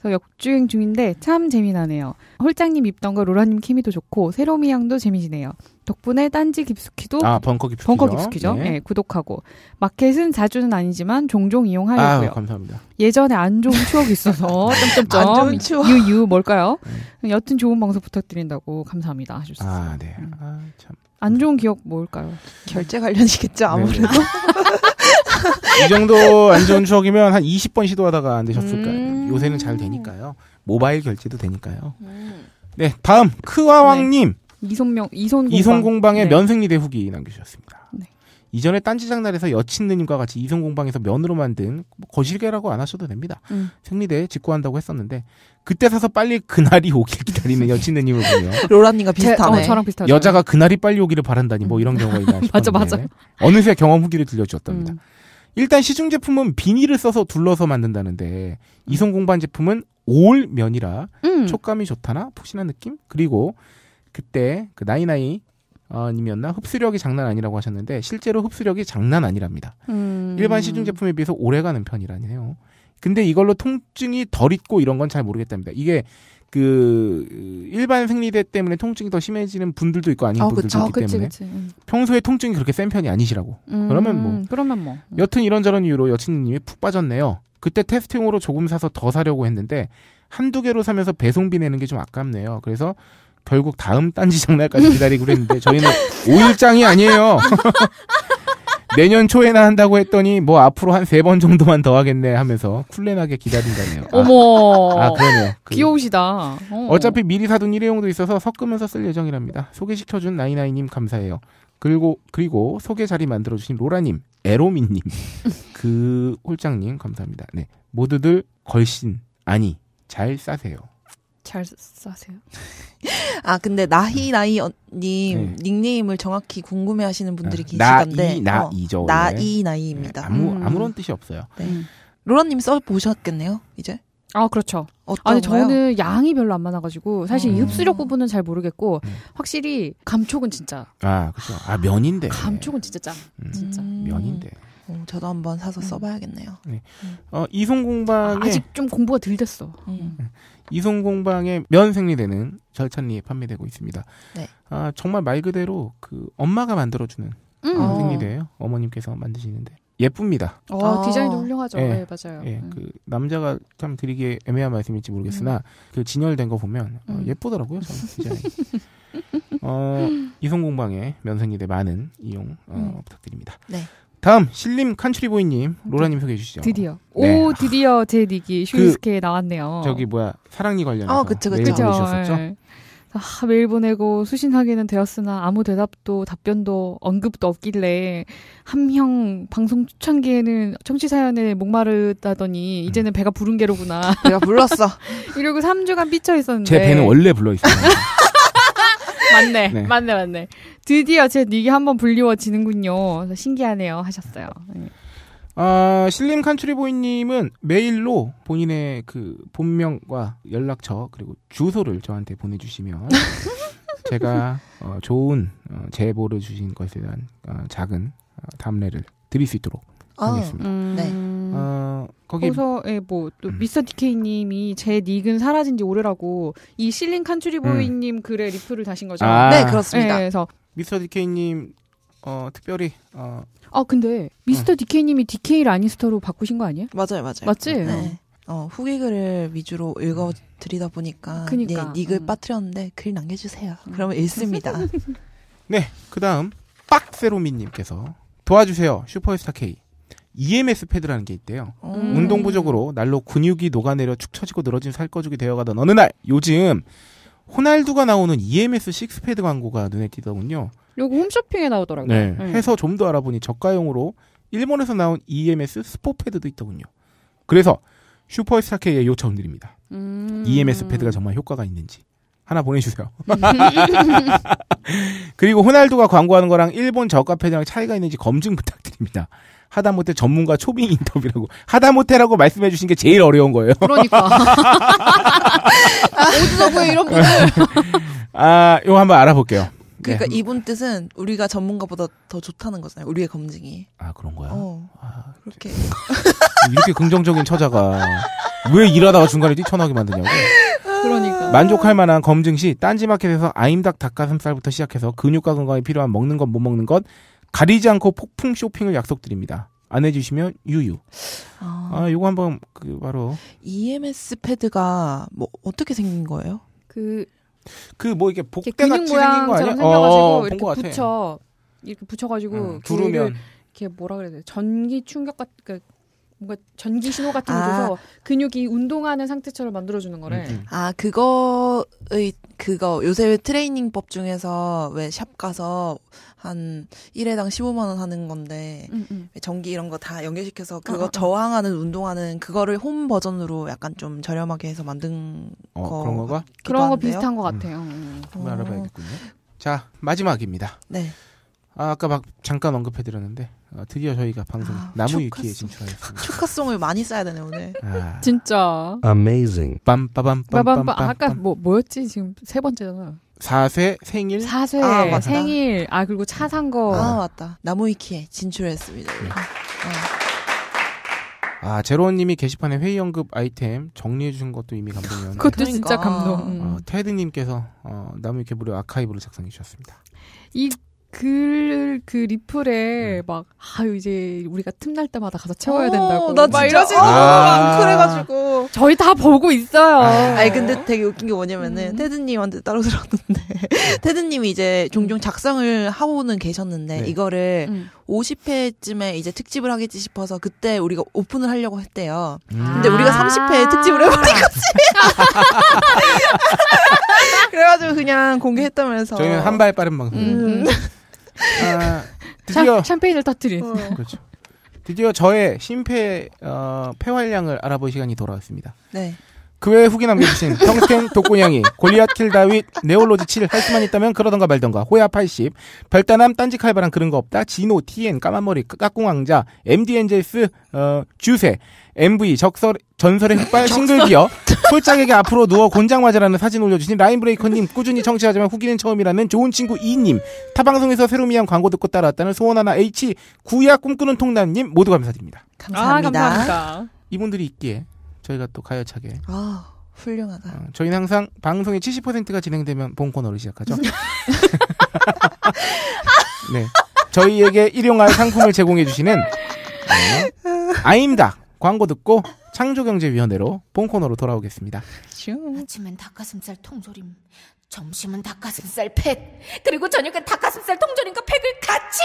그래서 역주행 중인데 참 재미나네요. 홀장님 입던 거 로라님 케미도 좋고 새로미 향도 재미지네요. 덕분에 딴지 깊숙이도 아 벙커 깊숙이죠. 벙커 깊숙이죠. 네. 네. 구독하고 마켓은 자주는 아니지만 종종 이용하려고요. 아 감사합니다. 예전에 안 좋은 추억이 있어서 점점점 안 좋은 추억 유유 뭘까요? 네. 여튼 좋은 방송 부탁드린다고 감사합니다 하셨어요. 아 네. 음. 아, 참. 안 좋은 기억 뭘까요? 결제 관련이겠죠 아무래도. 네, 네. 이 정도 안 좋은 추억이면 한 20번 시도하다가 안 되셨을 까요 음. 요새는 잘 되니까요. 모바일 결제도 되니까요. 음. 네, 다음 크와왕님 네. 이송명 이송공방. 이송공방의 네. 면생리대 후기 남겨주셨습니다. 네. 이전에 딴지장 날에서 여친 느님과 같이 이송공방에서 면으로 만든 거실개라고 안 하셔도 됩니다. 음. 생리대에 직구한다고 했었는데 그때 사서 빨리 그날이 오길 기다리는 여친 느님을 보며 로라님과 어, 비슷하네. 어, 저랑 비슷하죠. 여자가 그날이 빨리 오기를 바란다니 뭐 이런 경우가 있나 싶었는데 맞아 맞아. 어느새 경험 후기를 들려주었답니다. 음. 일단 시중 제품은 비닐을 써서 둘러서 만든다는데 이성 공반 제품은 올 면이라 음. 촉감이 좋다나 푹신한 느낌 그리고 그때 그 나이나이 어, 님이었나 흡수력이 장난 아니라고 하셨는데 실제로 흡수력이 장난 아니랍니다. 음. 일반 시중 제품에 비해서 오래가는 편이라네요. 근데 이걸로 통증이 덜 있고 이런 건 잘 모르겠답니다. 이게 그 일반 생리대 때문에 통증이 더 심해지는 분들도 있고 아닌 어, 분들도 그쵸, 아, 있기 그치, 때문에 그치, 음. 평소에 통증이 그렇게 센 편이 아니시라고 음, 그러면 뭐 그러면 뭐 음. 여튼 이런저런 이유로 여친님이 푹 빠졌네요 그때 테스팅으로 조금 사서 더 사려고 했는데 한두 개로 사면서 배송비 내는 게 좀 아깝네요 그래서 결국 다음 딴지 장날까지 기다리고 그랬는데 저희는 5일장이 아니에요 내년 초에나 한다고 했더니 뭐 앞으로 한 세 번 정도만 더 하겠네 하면서 쿨렌하게 기다린다네요. 아, 어머. 아, 그러네요. 그, 귀여우시다. 어. 차피 미리 사둔 일회용도 있어서 섞으면서 쓸 예정이랍니다. 소개시켜준 나이나이님 감사해요. 그리고 그리고 소개 자리 만들어주신 로라님, 에로미님, 그 홀장님 감사합니다. 네 모두들 걸신 아니 잘 싸세요. 잘 사세요? 아 근데 나희 네. 나이 님 네. 닉네임을 정확히 궁금해하시는 분들이 네. 계시던데 나이 나이죠 어, 나이 나이입니다. 네, 아무 음. 아무런 뜻이 없어요. 네. 음. 로라님 써 보셨겠네요 이제. 아 그렇죠. 아니 저는 양이 별로 안 많아가지고 사실 음. 흡수력 부분은 잘 모르겠고 음. 확실히 감촉은 진짜. 아 그렇죠. 아 면인데. 감촉은 진짜 짱. 음. 진짜 음. 면인데. 어, 저도 한번 사서 써봐야겠네요. 네. 어, 이송 공방 아직 좀 공부가 덜 됐어. 음. 이송공방에 면 생리되는 절찬리에 판매되고 있습니다. 네. 아, 정말 말 그대로 그 엄마가 만들어주는 음. 아, 어. 생리대예요. 어머님께서 만드시는데 예쁩니다. 어, 아, 디자인도 훌륭하죠. 예, 네, 맞아요. 예, 음. 그 남자가 참 드리기에 애매한 말씀일지 모르겠으나 음. 그 진열된 거 보면 어, 음. 예쁘더라고요. 디자인. 어, 이송공방에 면생리대 많은 이용 어, 음. 부탁드립니다. 네. 다음 신림 칸츄리보이님 로라님 소개해 주시죠. 드디어 네. 오 드디어 제 닉이 그 슈이스케 그, 나왔네요. 저기 뭐야 사랑니 관련해서 어, 그쵸, 그쵸. 메일 보내셨었죠. 네. 아, 메일 보내고 수신하기는 되었으나 아무 대답도 답변도 언급도 없길래 한 명 방송 초창기에는 청취 사연에 목마르다더니 이제는 배가 부른 게로구나. 내가 불렀어. 이러고 3주간 삐쳐 있었는데 제 배는 원래 불러 있어요. 맞네. 네. 맞네, 맞네. 드디어 제 닉이 한번 불리워지는군요. 신기하네요. 하셨어요. 네. 아, 실림 칸츄리보이님은 메일로 본인의 그 본명과 연락처 그리고 주소를 저한테 보내주시면 제가 어, 좋은 어, 제보를 주신 것에 대한 어, 작은 어, 답례를 드릴 수 있도록 다녔습니다. 아, 음. 네. 어, 거기 거기서에 예, 뭐또 음. 미스터 디케이님이 제 닉은 사라진 지 오래라고 이 실링 칸츄리보이님 음. 글에 리플을 다신 거죠. 아. 네 그렇습니다. 네, 그래서 미스터 디케이님 어, 특별히 어. 아 근데 미스터 응. 네. 디케이님이 디케이 라니스터로 바꾸신 거 아니에요? 맞아요, 맞아요. 맞지? 네. 어, 어 후기 글을 위주로 읽어 드리다 보니까 그니까. 네, 닉을 음. 빠뜨렸는데 글 남겨주세요. 음. 그러면 읽습니다. 네, 그다음 빡세로미님께서 도와주세요. 슈퍼스타 K EMS 패드라는 게 있대요. 음. 운동 부족으로 날로 근육이 녹아내려 축 처지고 늘어진 살꺼죽이 되어가던 어느 날 요즘 호날두가 나오는 EMS 식스패드 광고가 눈에 띄더군요. 요거 홈쇼핑에 나오더라고요. 네. 네. 해서 좀 더 알아보니 저가용으로 일본에서 나온 EMS 스포패드도 있더군요. 그래서 슈퍼스타케의 요청드립니다. 음. EMS 패드가 정말 효과가 있는지 하나 보내주세요. 그리고 호날두가 광고하는 거랑 일본 저가 패드랑 차이가 있는지 검증 부탁드립니다. 하다못해 전문가 초빙 인터뷰라고 하다못해라고 말씀해 주신 게 제일 어려운 거예요. 그러니까 어디서 구해 이런 분들. 아, 이거 한번 알아볼게요. 그러니까 네. 이분 뜻은 우리가 전문가보다 더 좋다는 거잖아요. 우리의 검증이. 아 그런 거야. 어, 아, 그렇게 이렇게 긍정적인 처자가 왜 일하다가 중간에 뛰쳐나게 만드냐고. 그러니까. 만족할 만한 검증 시 딴지마켓에서 아임닭 닭가슴살부터 시작해서 근육과 건강에 필요한 먹는 것못 먹는 것 가리지 않고 폭풍 쇼핑을 약속드립니다. 안 해주시면 유유. 아, 아 요거 한번 그 바로 EMS 패드가 뭐 어떻게 생긴 거예요? 그 그 뭐 이렇게 복대 같이 생긴 거 아니야? 가지고 어, 이렇게 붙여 이렇게 붙여가지고 응, 그 두르면 이렇게 뭐라 그래야 돼? 전기 충격 같은 그 뭔가 전기 신호 같은 거 줘서 아. 근육이 운동하는 상태처럼 만들어주는 거래. 음. 아 그거의 그거 요새 왜 트레이닝법 중에서 왜 샵 가서 한 1회당 15만 원 하는 건데 음, 음. 전기 이런 거 다 연결시켜서 어, 그거 어, 어, 저항하는 운동하는 그거를 홈 버전으로 약간 좀 저렴하게 해서 만든 어, 거 그런 거가 그런 거 비슷한 것 음. 같아요. 음. 음. 한번 어. 알아봐야겠군요. 자 마지막입니다. 네. 아, 아까 막 잠깐 언급해드렸는데 어, 드디어 저희가 방송 아, 나무 위키에 진출하였습니다. 축하송을 많이 써야 되네 오늘. 아, 진짜. Amazing. 빰빠밤 빰빰. 아까 뭐 뭐였지 지금 세 번째잖아. 4세 생일? 4세 아, 생일. 아, 그리고 차산 네. 거. 아, 맞다. 나무위키에 진출했습니다. 네. 아, 아, 아 제로원님이 게시판에 회의연급 아이템 정리해주신 것도 이미 감동이었는데. 그것도 그러니까. 진짜 감동. 어, 테드님께서, 어, 나무위키 무료 아카이브를 작성해주셨습니다. 이 글, 그 리플에 음. 막, 아유, 이제 우리가 틈날 때마다 가서 채워야 어, 된다고. 어, 나 진짜 이러지도 아~ 안 그래가지고. 저희 다 보고 있어요. 아, 아니, 근데 되게 웃긴 게 뭐냐면은, 음. 테드님한테 따로 들었는데, 테드님이 이제 종종 음. 작성을 하고는 계셨는데, 네. 이거를 음. 50회쯤에 이제 특집을 하겠지 싶어서, 그때 우리가 오픈을 하려고 했대요. 음. 근데 우리가 30회 아. 특집을 해버리 거지. 그래가지고 그냥 공개했다면서. 저희는 한 발 빠른 방송. 음. 아, 드디어 샴, 샴페인을 터뜨린. 어. 그렇죠. 드디어 저의 심폐 어, 폐활량을 알아볼 시간이 돌아왔습니다. 네. 그 외에 후기 남겨주신 평생 독고양이, 골리앗 킬 다윗, 네올로지 7, 할 수만 있다면 그러던가 말던가, 호야 80, 별다남, 딴지 칼바람 그런 거 없다, 진호, TN, 까만머리, 까꿍왕자, MDNJS, 어, 주세, MV, 적설, 전설의 흑발, 싱글기어, 솔짝에게 앞으로 누워 곤장 맞으라는 사진 올려주신 라인브레이커님, 꾸준히 청취하지만 후기는 처음이라는 좋은 친구 이님, 타방송에서 새로미한 광고 듣고 따라왔다는 소원하나 H, 구야 꿈꾸는 통남님, 모두 감사드립니다. 감사합니다. 아, 감사합니다. 이분들이 있기에 저희가 또 가열차게. 아 훌륭하다. 어, 저희는 항상 방송의 70%가 진행되면 본 코너를 시작하죠. 네. 저희에게 일용할 상품을 제공해주시는 네. 아임닭 광고 듣고 창조경제위원회로 본 코너로 돌아오겠습니다. 하지만 닭가슴살 통조림 점심은 닭가슴살 팩, 그리고 저녁은 닭가슴살 통조림과 팩을 같이!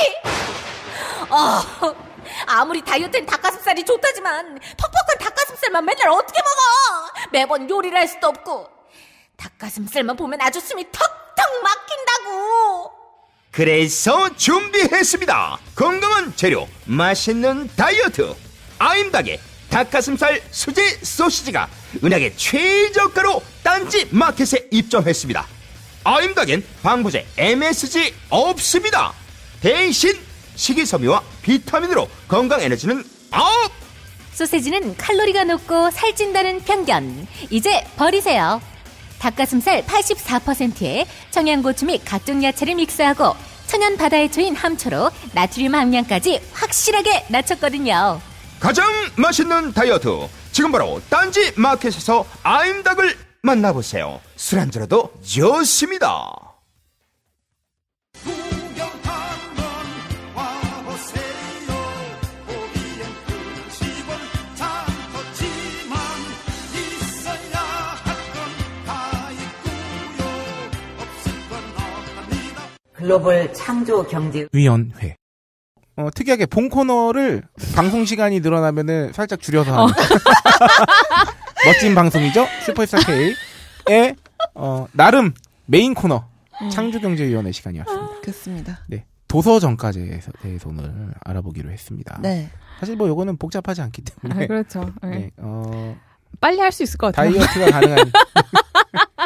어, 아무리 다이어트엔 닭가슴살이 좋다지만 퍽퍽한 닭가슴살만 맨날 어떻게 먹어! 매번 요리를 할 수도 없고 닭가슴살만 보면 아주 숨이 턱턱 막힌다고! 그래서 준비했습니다. 건강한 재료, 맛있는 다이어트, 아임닭의 닭가슴살 수제 소시지가 은하계 최저가로 딴지 마켓에 입점했습니다. 아임닭엔 방부제 MSG 없습니다. 대신 식이섬유와 비타민으로 건강 에너지는 아소시지는 칼로리가 높고 살찐다는 편견 이제 버리세요. 닭가슴살 84%에 청양고추 및 각종 야채를 믹스하고 천연 바다의 초인 함초로 나트륨 함량까지 확실하게 낮췄거든요. 가장 맛있는 다이어트 지금 바로 딴지 마켓에서 아임닭을 만나보세요 술안주라도 좋습니다 글로벌 창조 경제 위원회 어, 특이하게 본 코너를 방송 시간이 늘어나면은 살짝 줄여서 하는 어. 멋진 방송이죠. 슈퍼스타 K의 어, 나름 메인 코너 음. 창조경제위원회 시간이었습니다. 아, 그렇습니다. 네. 도서정까지에 대해서 오늘 알아보기로 했습니다. 네. 사실 뭐 요거는 복잡하지 않기 때문에. 아, 그렇죠. 네. 네. 어, 빨리 할 수 있을 것 같아요. 다이어트가 가능한.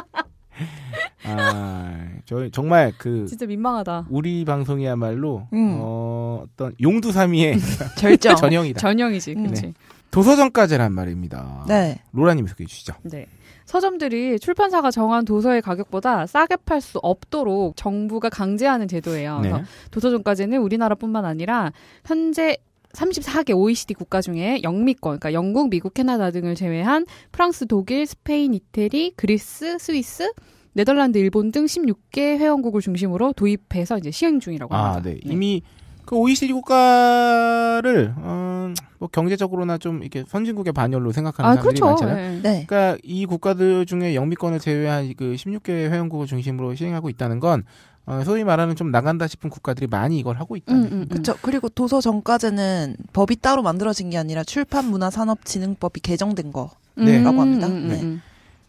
아, 저 정말 그 진짜 민망하다. 우리 방송이야말로 음. 어, 어떤 용두삼이의 절정 전형이다. 전형이지, 그렇 네. 도서전까지란 말입니다. 네. 로라님 소개해 주시죠. 네. 서점들이 출판사가 정한 도서의 가격보다 싸게 팔 수 없도록 정부가 강제하는 제도예요. 네. 도서정까지는 우리나라뿐만 아니라 현재 34개 OECD 국가 중에 영미권, 그러니까 영국, 미국, 캐나다 등을 제외한 프랑스, 독일, 스페인, 이태리, 그리스, 스위스, 네덜란드, 일본 등 16개 회원국을 중심으로 도입해서 이제 시행 중이라고 아, 합니다. 네. 네. 이미 그 OECD 국가를 어, 뭐 경제적으로나 좀 이렇게 선진국의 반열로 생각하는 아, 사람들이 그렇죠. 많잖아요. 네. 네. 그러니까 이 국가들 중에 영미권을 제외한 그 16개 회원국을 중심으로 시행하고 있다는 건 어, 소위 말하는 좀 나간다 싶은 국가들이 많이 이걸 하고 있다. 음, 음, 그렇죠. 그리고 도서 전까지는 법이 따로 만들어진 게 아니라 출판문화산업진흥법이 개정된 거라고 음, 합니다. 네.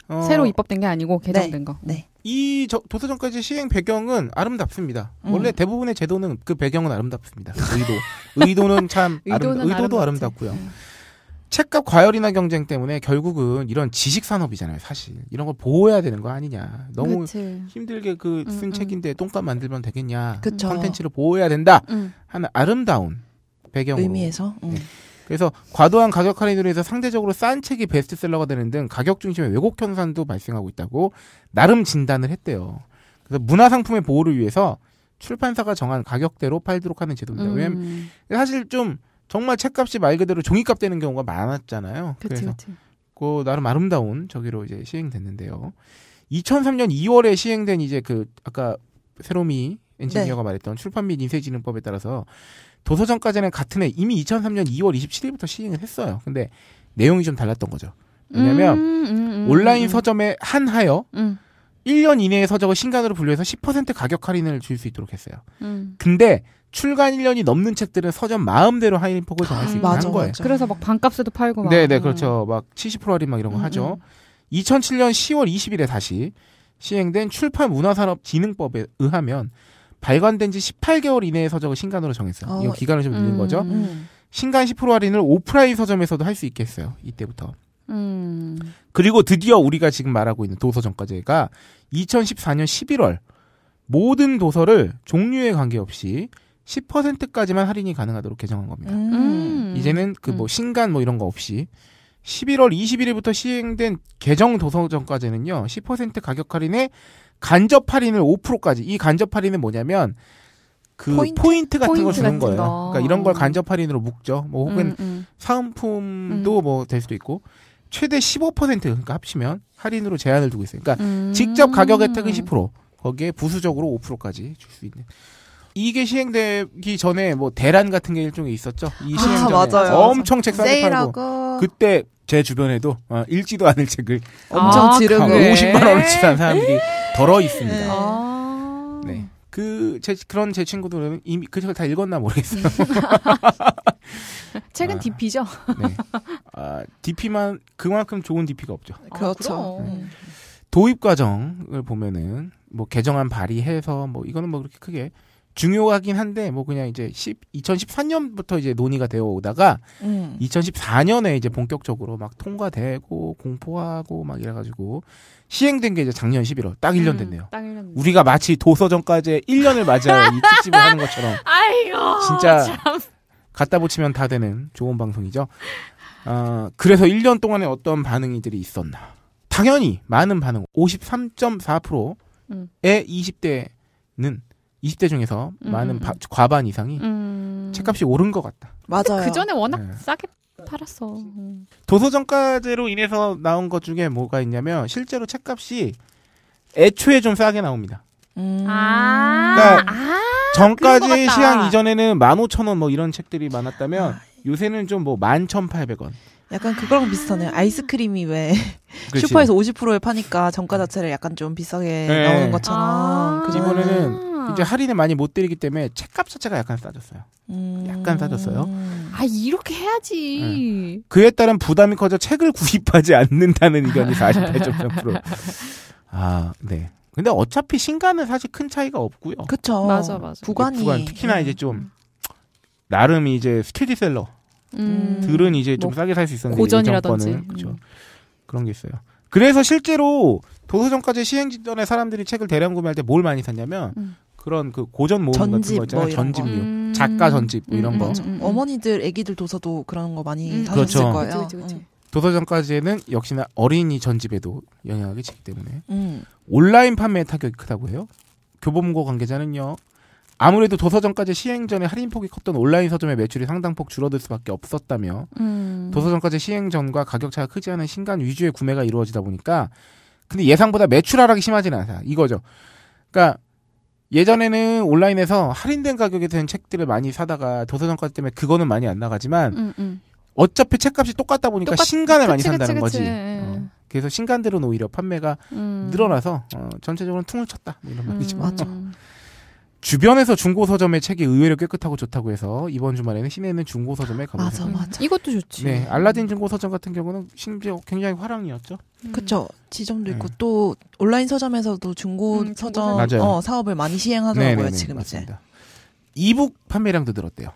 어, 새로 입법된 게 아니고 개정된 네. 거. 네. 이 저, 도서정까지 시행 배경은 아름답습니다. 음. 원래 대부분의 제도는 그 배경은 아름답습니다. 의도. 의도는 참 아름, 의도도 아름답고요. 네. 책값 과열이나 경쟁 때문에 결국은 이런 지식 산업이잖아요, 사실. 이런 걸 보호해야 되는 거 아니냐. 너무 그치. 힘들게 그쓴 음, 음, 책인데 똥값 만들면 되겠냐. 컨텐츠를 보호해야 된다. 음. 하는 아름다운 배경으로. 의미에서 음. 네. 그래서 과도한 가격 할인으로 해서 상대적으로 싼 책이 베스트셀러가 되는 등 가격 중심의 왜곡 현상도 발생하고 있다고 나름 진단을 했대요. 그래서 문화 상품의 보호를 위해서 출판사가 정한 가격대로 팔도록 하는 제도입니다. 음. 왜냐면 사실 좀 정말 책값이 말 그대로 종이값 되는 경우가 많았잖아요. 그치, 그래서 그치. 그 나름 아름다운 저기로 이제 시행됐는데요. 2003년 2월에 시행된 이제 그 아까 새로미 네. 엔지니어가 네. 말했던 출판 및 인쇄 지능법에 따라서 도서전까지는 같은 해 이미 2003년 2월 27일부터 시행을 했어요. 근데 내용이 좀 달랐던 거죠. 왜냐면 음, 음, 음, 음 온라인 음. 서점에 한하여 1년 이내에 서적을 신간으로 분류해서 10% 가격 할인을 줄 수 있도록 했어요. 음. 근데 출간 1년이 넘는 책들은 서점 마음대로 할인 폭을 정할 수 아, 있는 거예요. 맞아. 그래서 막 반값에도 팔고 막. 네네 그렇죠. 막 70% 할인 막 이런 거 음, 하죠. 음. 2007년 10월 20일에 다시 시행된 출판 문화산업진흥법에 의하면 발간된 지 18개월 이내에 서적을 신간으로 정했어요. 어, 이 기간을 좀 늘린 음, 거죠. 음. 신간 10% 할인을 오프라인 서점에서도 할 수 있게 했어요. 이때부터. 음. 그리고 드디어 우리가 지금 말하고 있는 도서정가제가 2014년 11월 모든 도서를 종류에 관계없이 10%까지만 할인이 가능하도록 개정한 겁니다. 음. 이제는 그뭐 음. 신간 뭐 이런 거 없이 11월 21일부터 시행된 개정 도서정가제는요. 10% 가격 할인에 간접 할인을 5%까지. 이 간접 할인은 뭐냐면 그 포인트, 포인트 같은 포인트 걸 주는 같은 거예요. 거. 그러니까 이런 걸 간접 할인으로 묶죠. 뭐 혹은 음, 음. 사은품도 음. 뭐될 수도 있고 최대 15% 그러니까 합치면 할인으로 제한을 두고 있어요. 그러니까 음. 직접 가격 혜택은 10% 거기에 부수적으로 5%까지 줄 수 있는. 이게 시행되기 전에 뭐 대란 같은 게 일종의 있었죠. 이 시행 전에 아, 맞아요. 엄청 책 싸게 팔고 그때 제 주변에도 어, 읽지도 않을 책을 엄청 지르고 50만 원을 치한 네. 사람들이. 덜어 있습니다. 네. 아. 네. 그, 제, 그런 제 친구들은 이미 그 책을 다 읽었나 모르겠어요. 책은 아, DP죠? 네. 아, DP만, 그만큼 좋은 DP가 없죠. 아, 그렇죠. 아, 네. 도입 과정을 보면은, 뭐, 개정안 발의해서, 뭐, 이거는 뭐, 그렇게 크게 중요하긴 한데 뭐 그냥 이제 10, 2013년부터 이제 논의가 되어 오다가 음. 2014년에 이제 본격적으로 막 통과되고 공포하고 막 이래가지고 시행된 게 이제 작년 11월 딱 1년 음, 됐네요. 딱 1년. 우리가 마치 도서정까지 1년을 맞아요 이 특집을 하는 것처럼. 아이고. 진짜 참. 갖다 붙이면 다 되는 좋은 방송이죠. 어, 그래서 1년 동안에 어떤 반응이들이 있었나? 당연히 많은 반응. 53.4%의 음. 20대는 20대 중에서 음. 많은 바, 과반 이상이 음. 책값이 오른 것 같다. 맞아요. 그 전에 워낙 네. 싸게 팔았어. 음. 도서정가제로 인해서 나온 것 중에 뭐가 있냐면 실제로 책값이 애초에 좀 싸게 나옵니다. 음. 아~ 그러니까 아~ 전까지 시향 이전에는 15,000원 뭐 이런 책들이 많았다면 아, 예. 요새는 좀 뭐 11,800원. 약간 그거랑 비슷하네요. 아. 아이스크림이 왜 슈퍼에서 50%에 파니까 정가 자체를 약간 좀 비싸게 네. 나오는 것처럼. 아~ 그 이번에는 이제 할인을 많이 못 드리기 때문에 책값 자체가 약간 싸졌어요. 음... 약간 싸졌어요. 아 이렇게 해야지. 네. 그에 따른 부담이 커져 책을 구입하지 않는다는 의견이 48.3%. 아 네. 근데 어차피 신간은 사실 큰 차이가 없고요. 그렇죠. 맞아 맞아. 네, 구간이 구간 특히나 이제 좀 음. 나름 이제 스테디셀러 음. 들은 이제 좀 뭐, 싸게 살 수 있었는데 고전이라든지 그렇 음. 그런 게 있어요. 그래서 실제로 도서점까지 시행 직전에 사람들이 책을 대량 구매할 때 뭘 많이 샀냐면 음. 그런 그 고전 모음 전집 같은 거 있잖아요. 뭐 전집류. 음... 작가 전집 뭐 이런 음, 거. 음, 음, 어머니들 아기들 도서도 그런 거 많이 다셨을 그렇죠. 거예요. 그치, 그치, 그치. 도서전까지는 역시나 어린이 전집에도 영향을 끼치기 때문에 온라인 판매 타격이 크다고 해요. 교보문고 관계자는요. 아무래도 도서전까지 시행 전에 할인폭이 컸던 온라인 서점의 매출이 상당폭 줄어들 수밖에 없었다며 음. 도서전까지 시행 전과 가격 차가 크지 않은 신간 위주의 구매가 이루어지다 보니까 근데 예상보다 매출 하락이 심하지는 않요 이거죠. 그러니까 예전에는 온라인에서 할인된 가격에 된 책들을 많이 사다가 도서정가 때문에 그거는 많이 안 나가지만 음, 음. 어차피 책값이 똑같다 보니까 똑같... 신간을 그치, 많이 산다는 그치, 거지. 그 어. 예, 예. 그래서 신간들은 오히려 판매가 음. 늘어나서 어, 전체적으로 퉁을 쳤다 뭐 이런 음. 말이죠. 맞죠. 주변에서 중고 서점의 책이 의외로 깨끗하고 좋다고 해서 이번 주말에는 시내에 있는 중고 서점에 가보세요. 맞아, 맞아. 이것도 좋지. 네, 알라딘 중고 서점 같은 경우는 심지어 굉장히 화랑이었죠. 음. 그렇죠. 지점도 있고 네. 또 온라인 서점에서도 중고 음, 서점 어, 사업을 많이 시행하더라고요 네네네, 네, 네, 지금 맞습니다. 이제. 이북 판매량도 늘었대요.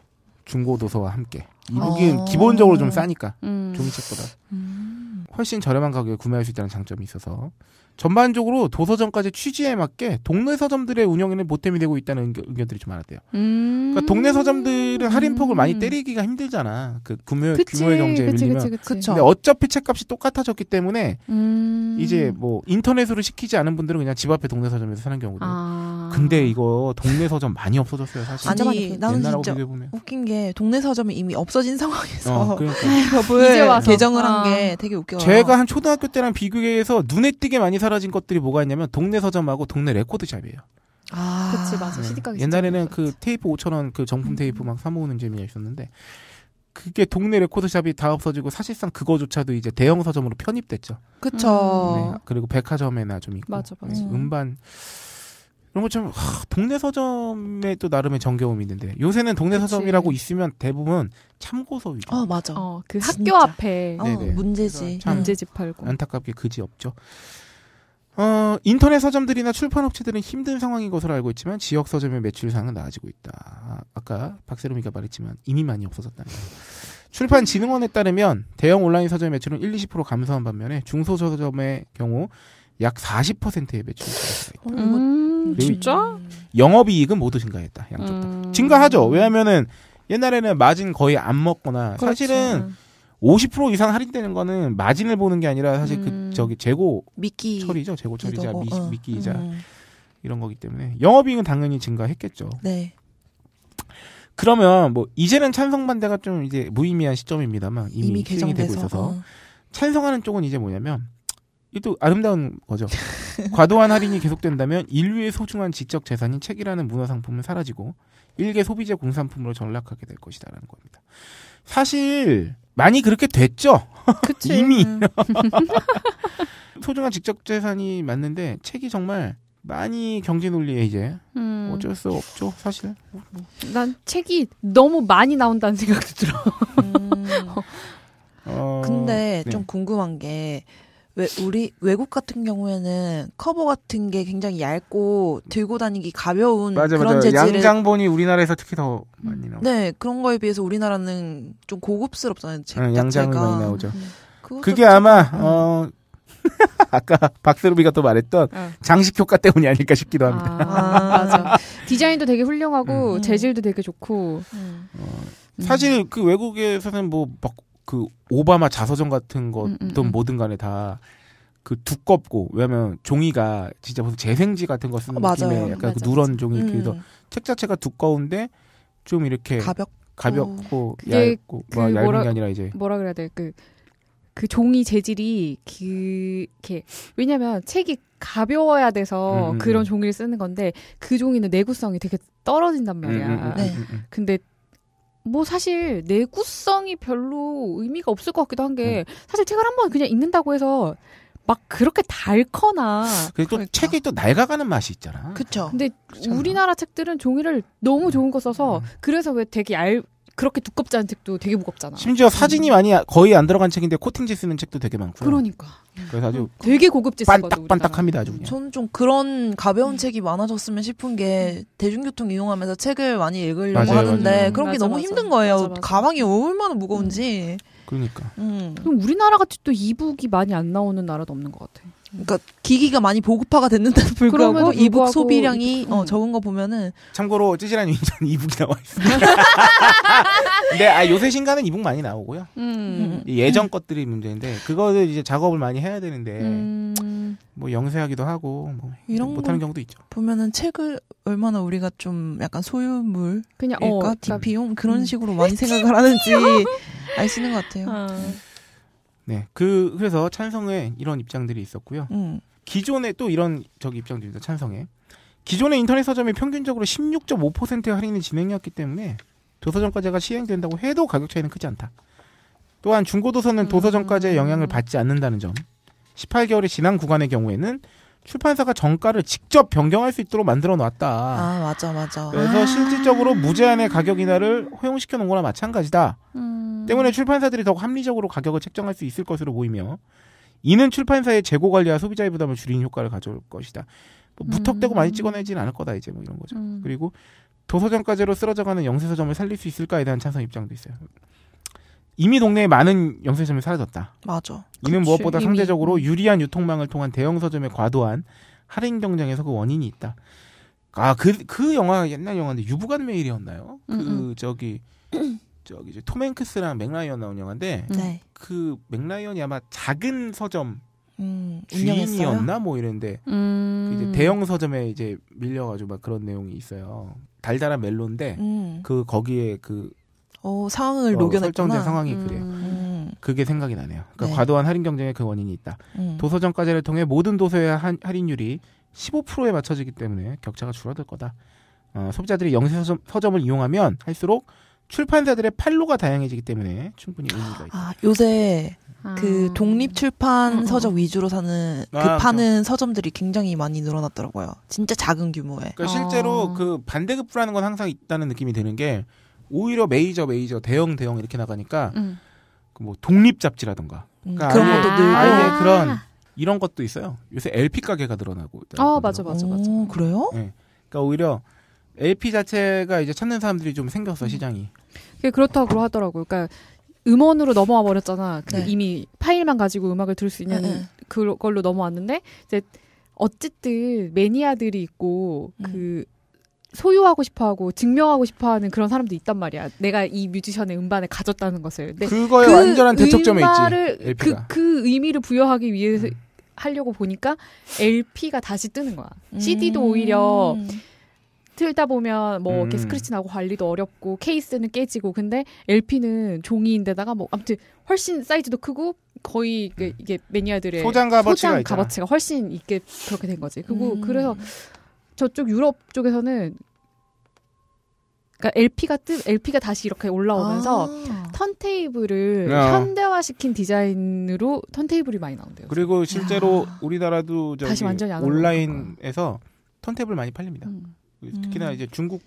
중고 도서와 함께. 이북이 아~ 기본적으로 좀 싸니까 음. 종이책보다 음. 훨씬 저렴한 가격에 구매할 수 있다는 장점이 있어서 전반적으로 도서점까지 취지에 맞게 동네 서점들의 운영에는 보탬이 되고 있다는 의견, 들이좀 많았대요. 음... 그러니까 동네 서점들은 음. 할인폭을 많이 때리기가 힘들잖아. 그 규모, 그치, 규모의 경제에 그치, 밀리면. 그치, 그치. 근데 어차피 책값이 똑같아졌기 때문에 음... 이제 뭐 인터넷으로 시키지 않은 분들은 그냥 집 앞에 동네 서점에서 사는 경우도. 아... 근데 이거 동네 서점 많이 없어졌어요, 사실. 아니, 나는 진짜 비교해보면. 웃긴 게 동네 서점이 이미 없어진 상황에서 어, 그러니까. 이제 와서. 개정을 한게 아. 되게 웃겨요. 제가 한 초등학교 때랑 비교해서 눈에 띄게 많이 사라진 것들이 뭐가 있냐면 동네 서점하고 동네 레코드샵이에요. 아, 그치 맞아. 네. 시집가 옛날에는 그 테이프 5천 원그 정품 음. 테이프 막 사모으는 재미가 있었는데 그게 동네 레코드샵이 다 없어지고 사실상 그거조차도 이제 대형 서점으로 편입됐죠. 그렇죠. 네, 그리고 백화점에나 좀 있고. 맞아, 맞아. 네, 음반 이런 것처럼 동네 서점에 또 나름의 정겨움이 있는데 요새는 동네 그치. 서점이라고 있으면 대부분 참고서 위주. 어 맞아. 어그 학교 앞에 네, 네. 어, 문제지. 네. 문제집 팔고. 안타깝게 그지 없죠. 어, 인터넷 서점들이나 출판 업체들은 힘든 상황인 것으로 알고 있지만 지역 서점의 매출 상은 나아지고 있다. 아, 까 박세롬이가 말했지만 이미 많이 없어졌다는 출판진흥원에 따르면 대형 온라인 서점의 매출은 1, 20% 감소한 반면에 중소 서점의 경우 약 40%의 매출이 증가했다. 음, 음 진짜? 영업이익은 모두 증가했다. 양쪽 다. 음. 증가하죠. 왜냐면은 옛날에는 마진 거의 안 먹거나 그렇지. 사실은 음. 50% 이상 할인되는 거는 마진을 보는 게 아니라 사실 그 음. 그 저기 재고 미끼 처리죠. 재고 처리자, 미, 어, 어. 미끼 이자 음. 이런 거기 때문에 영업이익은 당연히 증가했겠죠. 네. 그러면 뭐 이제는 찬성 반대가 좀 이제 무의미한 시점입니다만 이미, 이미 개정이 되고 있어서 어. 찬성하는 쪽은 이제 뭐냐면 이또 아름다운 거죠. 과도한 할인이 계속된다면 인류의 소중한 지적 재산인 책이라는 문화 상품은 사라지고 일개 소비재 공산품으로 전락하게 될 것이다라는 겁니다. 사실 많이 그렇게 됐죠. 이미 음. 소중한 직접 재산이 맞는데 책이 정말 많이 경제 논리에 이제 음. 어쩔 수 없죠 사실. 뭐. 뭐. 난 책이 너무 많이 나온다는 생각도 들어. 음. 어. 어, 근데 네. 좀 궁금한 게왜 우리 외국 같은 경우에는 커버 같은 게 굉장히 얇고 들고 다니기 가벼운 맞아, 그런 맞아. 재질의 양장본이 우리나라에서 특히 더 많이 나오고 네 그런 거에 비해서 우리나라는 좀 고급스럽잖아요 책 응, 네, 양장이 많이 나오죠 음. 그게 아마 음. 어 아까 박세롬이가 또 말했던 응. 네. 장식 효과 때문이 아닐까 싶기도 합니다. 아, 맞아. 디자인도 되게 훌륭하고 음. 재질도 되게 좋고. 음. 어, 사실 그 외국에서는 뭐막 그 오바마 자서전 같은 것든 음, 음, 음, 뭐든 간에 다 그 두껍고 왜냐면 종이가 진짜 무슨 재생지 같은 거 쓰는 어, 느낌의 약간 맞아, 그 누런 맞아. 종이 음. 그래서 책 자체가 두꺼운데 좀 이렇게 가볍 가볍고 얇고 그 얇은 뭐라, 게 아니라 이제 뭐라 그래야 될그 그 종이 재질이 그게 왜냐면 책이 가벼워야 돼서 음, 음, 그런 종이를 쓰는 건데 그 종이는 내구성이 되게 떨어진단 말이야. 음, 음, 네. 근데 뭐 사실 내구성이 별로 의미가 없을 것 같기도 한게 음. 사실 책을 한번 그냥 읽는다고 해서 막 그렇게 닳거나 그리고 그러니까. 또 책이 또 낡아가는 맛이 있잖아. 그렇 근데 그렇 우리나라 책들은 종이를 너무 음. 좋은 거 써서 음. 그래서 왜 되게 얇 그렇게 두껍지 않은 책도 되게 무겁잖아. 심지어 음. 사진이 많이 거의 안 들어간 책인데 코팅지 쓰는 책도 되게 많고요. 그러니까. 그래서 아주 음. 되게 고급지 반딱반딱합니다 아주 그는좀 그런 가벼운 음. 책이 많아졌으면 싶은 게 대중교통 이용하면서 책을 많이 읽으려고 맞아요, 하는데 맞아요. 그런 게 맞아, 너무 맞아. 힘든 거예요. 맞아, 가방이 얼마나 무거운지. 그러니까. 음. 그럼 우리나라 같이 또 이북이 많이 안 나오는 나라도 없는 것 같아. 그러니까 기기가 많이 보급화가 됐는데도 불구하고 이북 불구하고 소비량이 음. 어, 적은 거 보면은 참고로 찌질한 유인자 이북이 나와 있습니다. 근데 아, 요새 신간은 이북 많이 나오고요. 음. 예전 것들이 문제인데 그거를 이제 작업을 많이 해야 되는데 음. 뭐 영세하기도 하고 뭐 이런 못하는 경우도 있죠. 보면은 책을 얼마나 우리가 좀 약간 소유물 그냥 어, 디피용 그런 음. 식으로 많이 생각을 하는지 알 수 있는 것 같아요. 어. 네. 그 그래서 찬성에 이런 입장들이 있었고요. 음. 기존에 또 이런 저기 입장들입니다. 찬성에. 기존의 인터넷 서점이 평균적으로 16.5%의 할인이 진행이었기 때문에 도서정과제가 시행된다고 해도 가격 차이는 크지 않다. 또한 중고도서는 음. 도서정과제의 영향을 받지 않는다는 점. 18개월이 지난 구간의 경우에는 출판사가 정가를 직접 변경할 수 있도록 만들어 놨다. 아, 맞아, 맞아. 그래서 아~ 실질적으로 무제한의 가격 인하를 허용시켜 놓은 거나 마찬가지다. 음... 때문에 출판사들이 더 합리적으로 가격을 책정할 수 있을 것으로 보이며, 이는 출판사의 재고 관리와 소비자의 부담을 줄이는 효과를 가져올 것이다. 뭐 무턱대고 많이 음. 찍어내진 않을 거다, 이제 뭐 이런 거죠. 음... 그리고 도서정가제로 쓰러져가는 영세서점을 살릴 수 있을까에 대한 찬성 입장도 있어요. 이미 동네에 많은 영세점이 사라졌다. 맞아. 이는 그치, 무엇보다 이미. 상대적으로 유리한 유통망을 통한 대형 서점의 과도한 할인 경쟁에서 그 원인이 있다. 아, 그, 그 영화, 옛날 영화인데, 유부간 메일이었나요? 그, 음음. 음. 저기, 저기, 이제 톰 행크스랑 맥라이언 나온 영화인데, 음. 네. 그 맥라이언이 아마 작은 서점 음, 주인이었나? 뭐 이랬는데, 음. 그 이제 대형 서점에 이제 밀려가지고 막 그런 내용이 있어요. 달달한 멜론데 음. 그, 거기에 그, 어, 상황을 어, 녹여냈구나. 설정된 상황이 음. 그래요. 음. 그게 생각이 나네요. 그러니까 네. 과도한 할인 경쟁의 그 원인이 있다. 음. 도서 정가제를 통해 모든 도서의 한, 할인율이 15%에 맞춰지기 때문에 격차가 줄어들 거다. 어, 소비자들이 영세 서점, 을 이용하면 할수록 출판사들의 판로가 다양해지기 때문에 충분히 의미가 있다. 아, 요새 아. 그 독립 출판 음, 음. 서점 위주로 사는 아, 그 아, 파는 그렇죠. 서점들이 굉장히 많이 늘어났더라고요. 진짜 작은 규모에. 그러니까 실제로 어. 그 반대급부라는 건 항상 있다는 느낌이 드는 게 오히려 메이저 메이저 대형 대형 이렇게 나가니까 음. 그뭐 독립 잡지라든가 음, 그러니까 그런 아 것도 늘고 아예 그런 아. 이런 것도 있어요. 요새 LP 가게가 늘어나고. 아 맞아 맞아 맞아. 오, 그래요? 네. 그러니까 오히려 LP 자체가 이제 찾는 사람들이 좀 생겼어 음. 시장이. 그렇다고 하더라고요. 그러니까 음원으로 넘어와 버렸잖아. 그 네. 이미 파일만 가지고 음악을 들을 수 있는 네, 네. 그걸로 넘어왔는데 이제 어쨌든 매니아들이 있고 음. 그 소유하고 싶어하고 증명하고 싶어하는 그런 사람도 있단 말이야. 내가 이 뮤지션의 음반을 가졌다는 것을. 그거에 그 완전한 대척점에 있지. 그, 그 의미를 부여하기 위해서 음. 하려고 보니까 LP가 다시 뜨는 거야. 음. CD도 오히려 틀다 보면 뭐 음. 이렇게 스크래치 나고 관리도 어렵고 케이스는 깨지고 근데 LP는 종이인데다가 뭐 아무튼 훨씬 사이즈도 크고 거의 이게, 그 음. 이게 매니아들의 소장 가장 값어치가 훨씬 있게 그렇게 된 거지. 그리고 음. 그래서 저쪽 유럽 쪽에서는 그러니까 LP가 뜸, LP가 다시 이렇게 올라오면서 아~ 턴테이블을 야. 현대화시킨 디자인으로 턴테이블이 많이 나온대요. 그리고 실제로 우리나라도 다시 완전히 온라인에서 턴테이블 많이 팔립니다. 음. 특히나 음. 이제 중국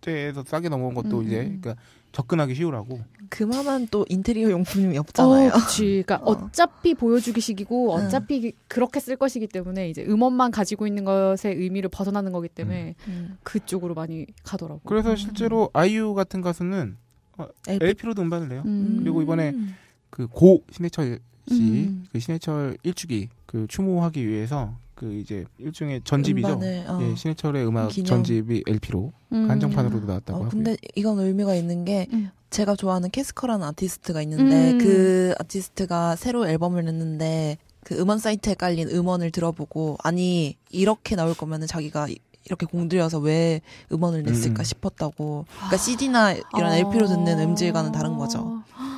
때에서 싸게 넘어온 것도 음. 이제 음. 그러니까 접근하기 쉬우라고. 그만한 또 인테리어 용품이 없잖아요. 어, 그러니까 어. 차피 보여주기식이고 어차피 응. 그렇게 쓸 것이기 때문에 이제 음원만 가지고 있는 것의 의미를 벗어나는 거기 때문에 응. 그쪽으로 많이 가더라고. 그래서 실제로 아이유 같은 가수는 어, LP. 로도 음반을 내요. 음. 그리고 이번에 음. 그고 신해철 씨, 음. 그 신해철 일주기 그 추모하기 위해서 그 이제 일종의 전집이죠. 음반을, 어. 예, 신해철의 음악 기념. 전집이 LP로 음. 한정판으로도 나왔다고 어, 하고요. 근데 이건 의미가 있는 게 음. 제가 좋아하는 캐스커라는 아티스트가 있는데 음. 그 아티스트가 새로 앨범을 냈는데 그 음원 사이트에 깔린 음원을 들어보고 아니 이렇게 나올 거면은 자기가 이렇게 공들여서 왜 음원을 냈을까 음, 음. 싶었다고. 그러니까 CD나 이런 아. LP로 듣는 음질과는 다른 거죠.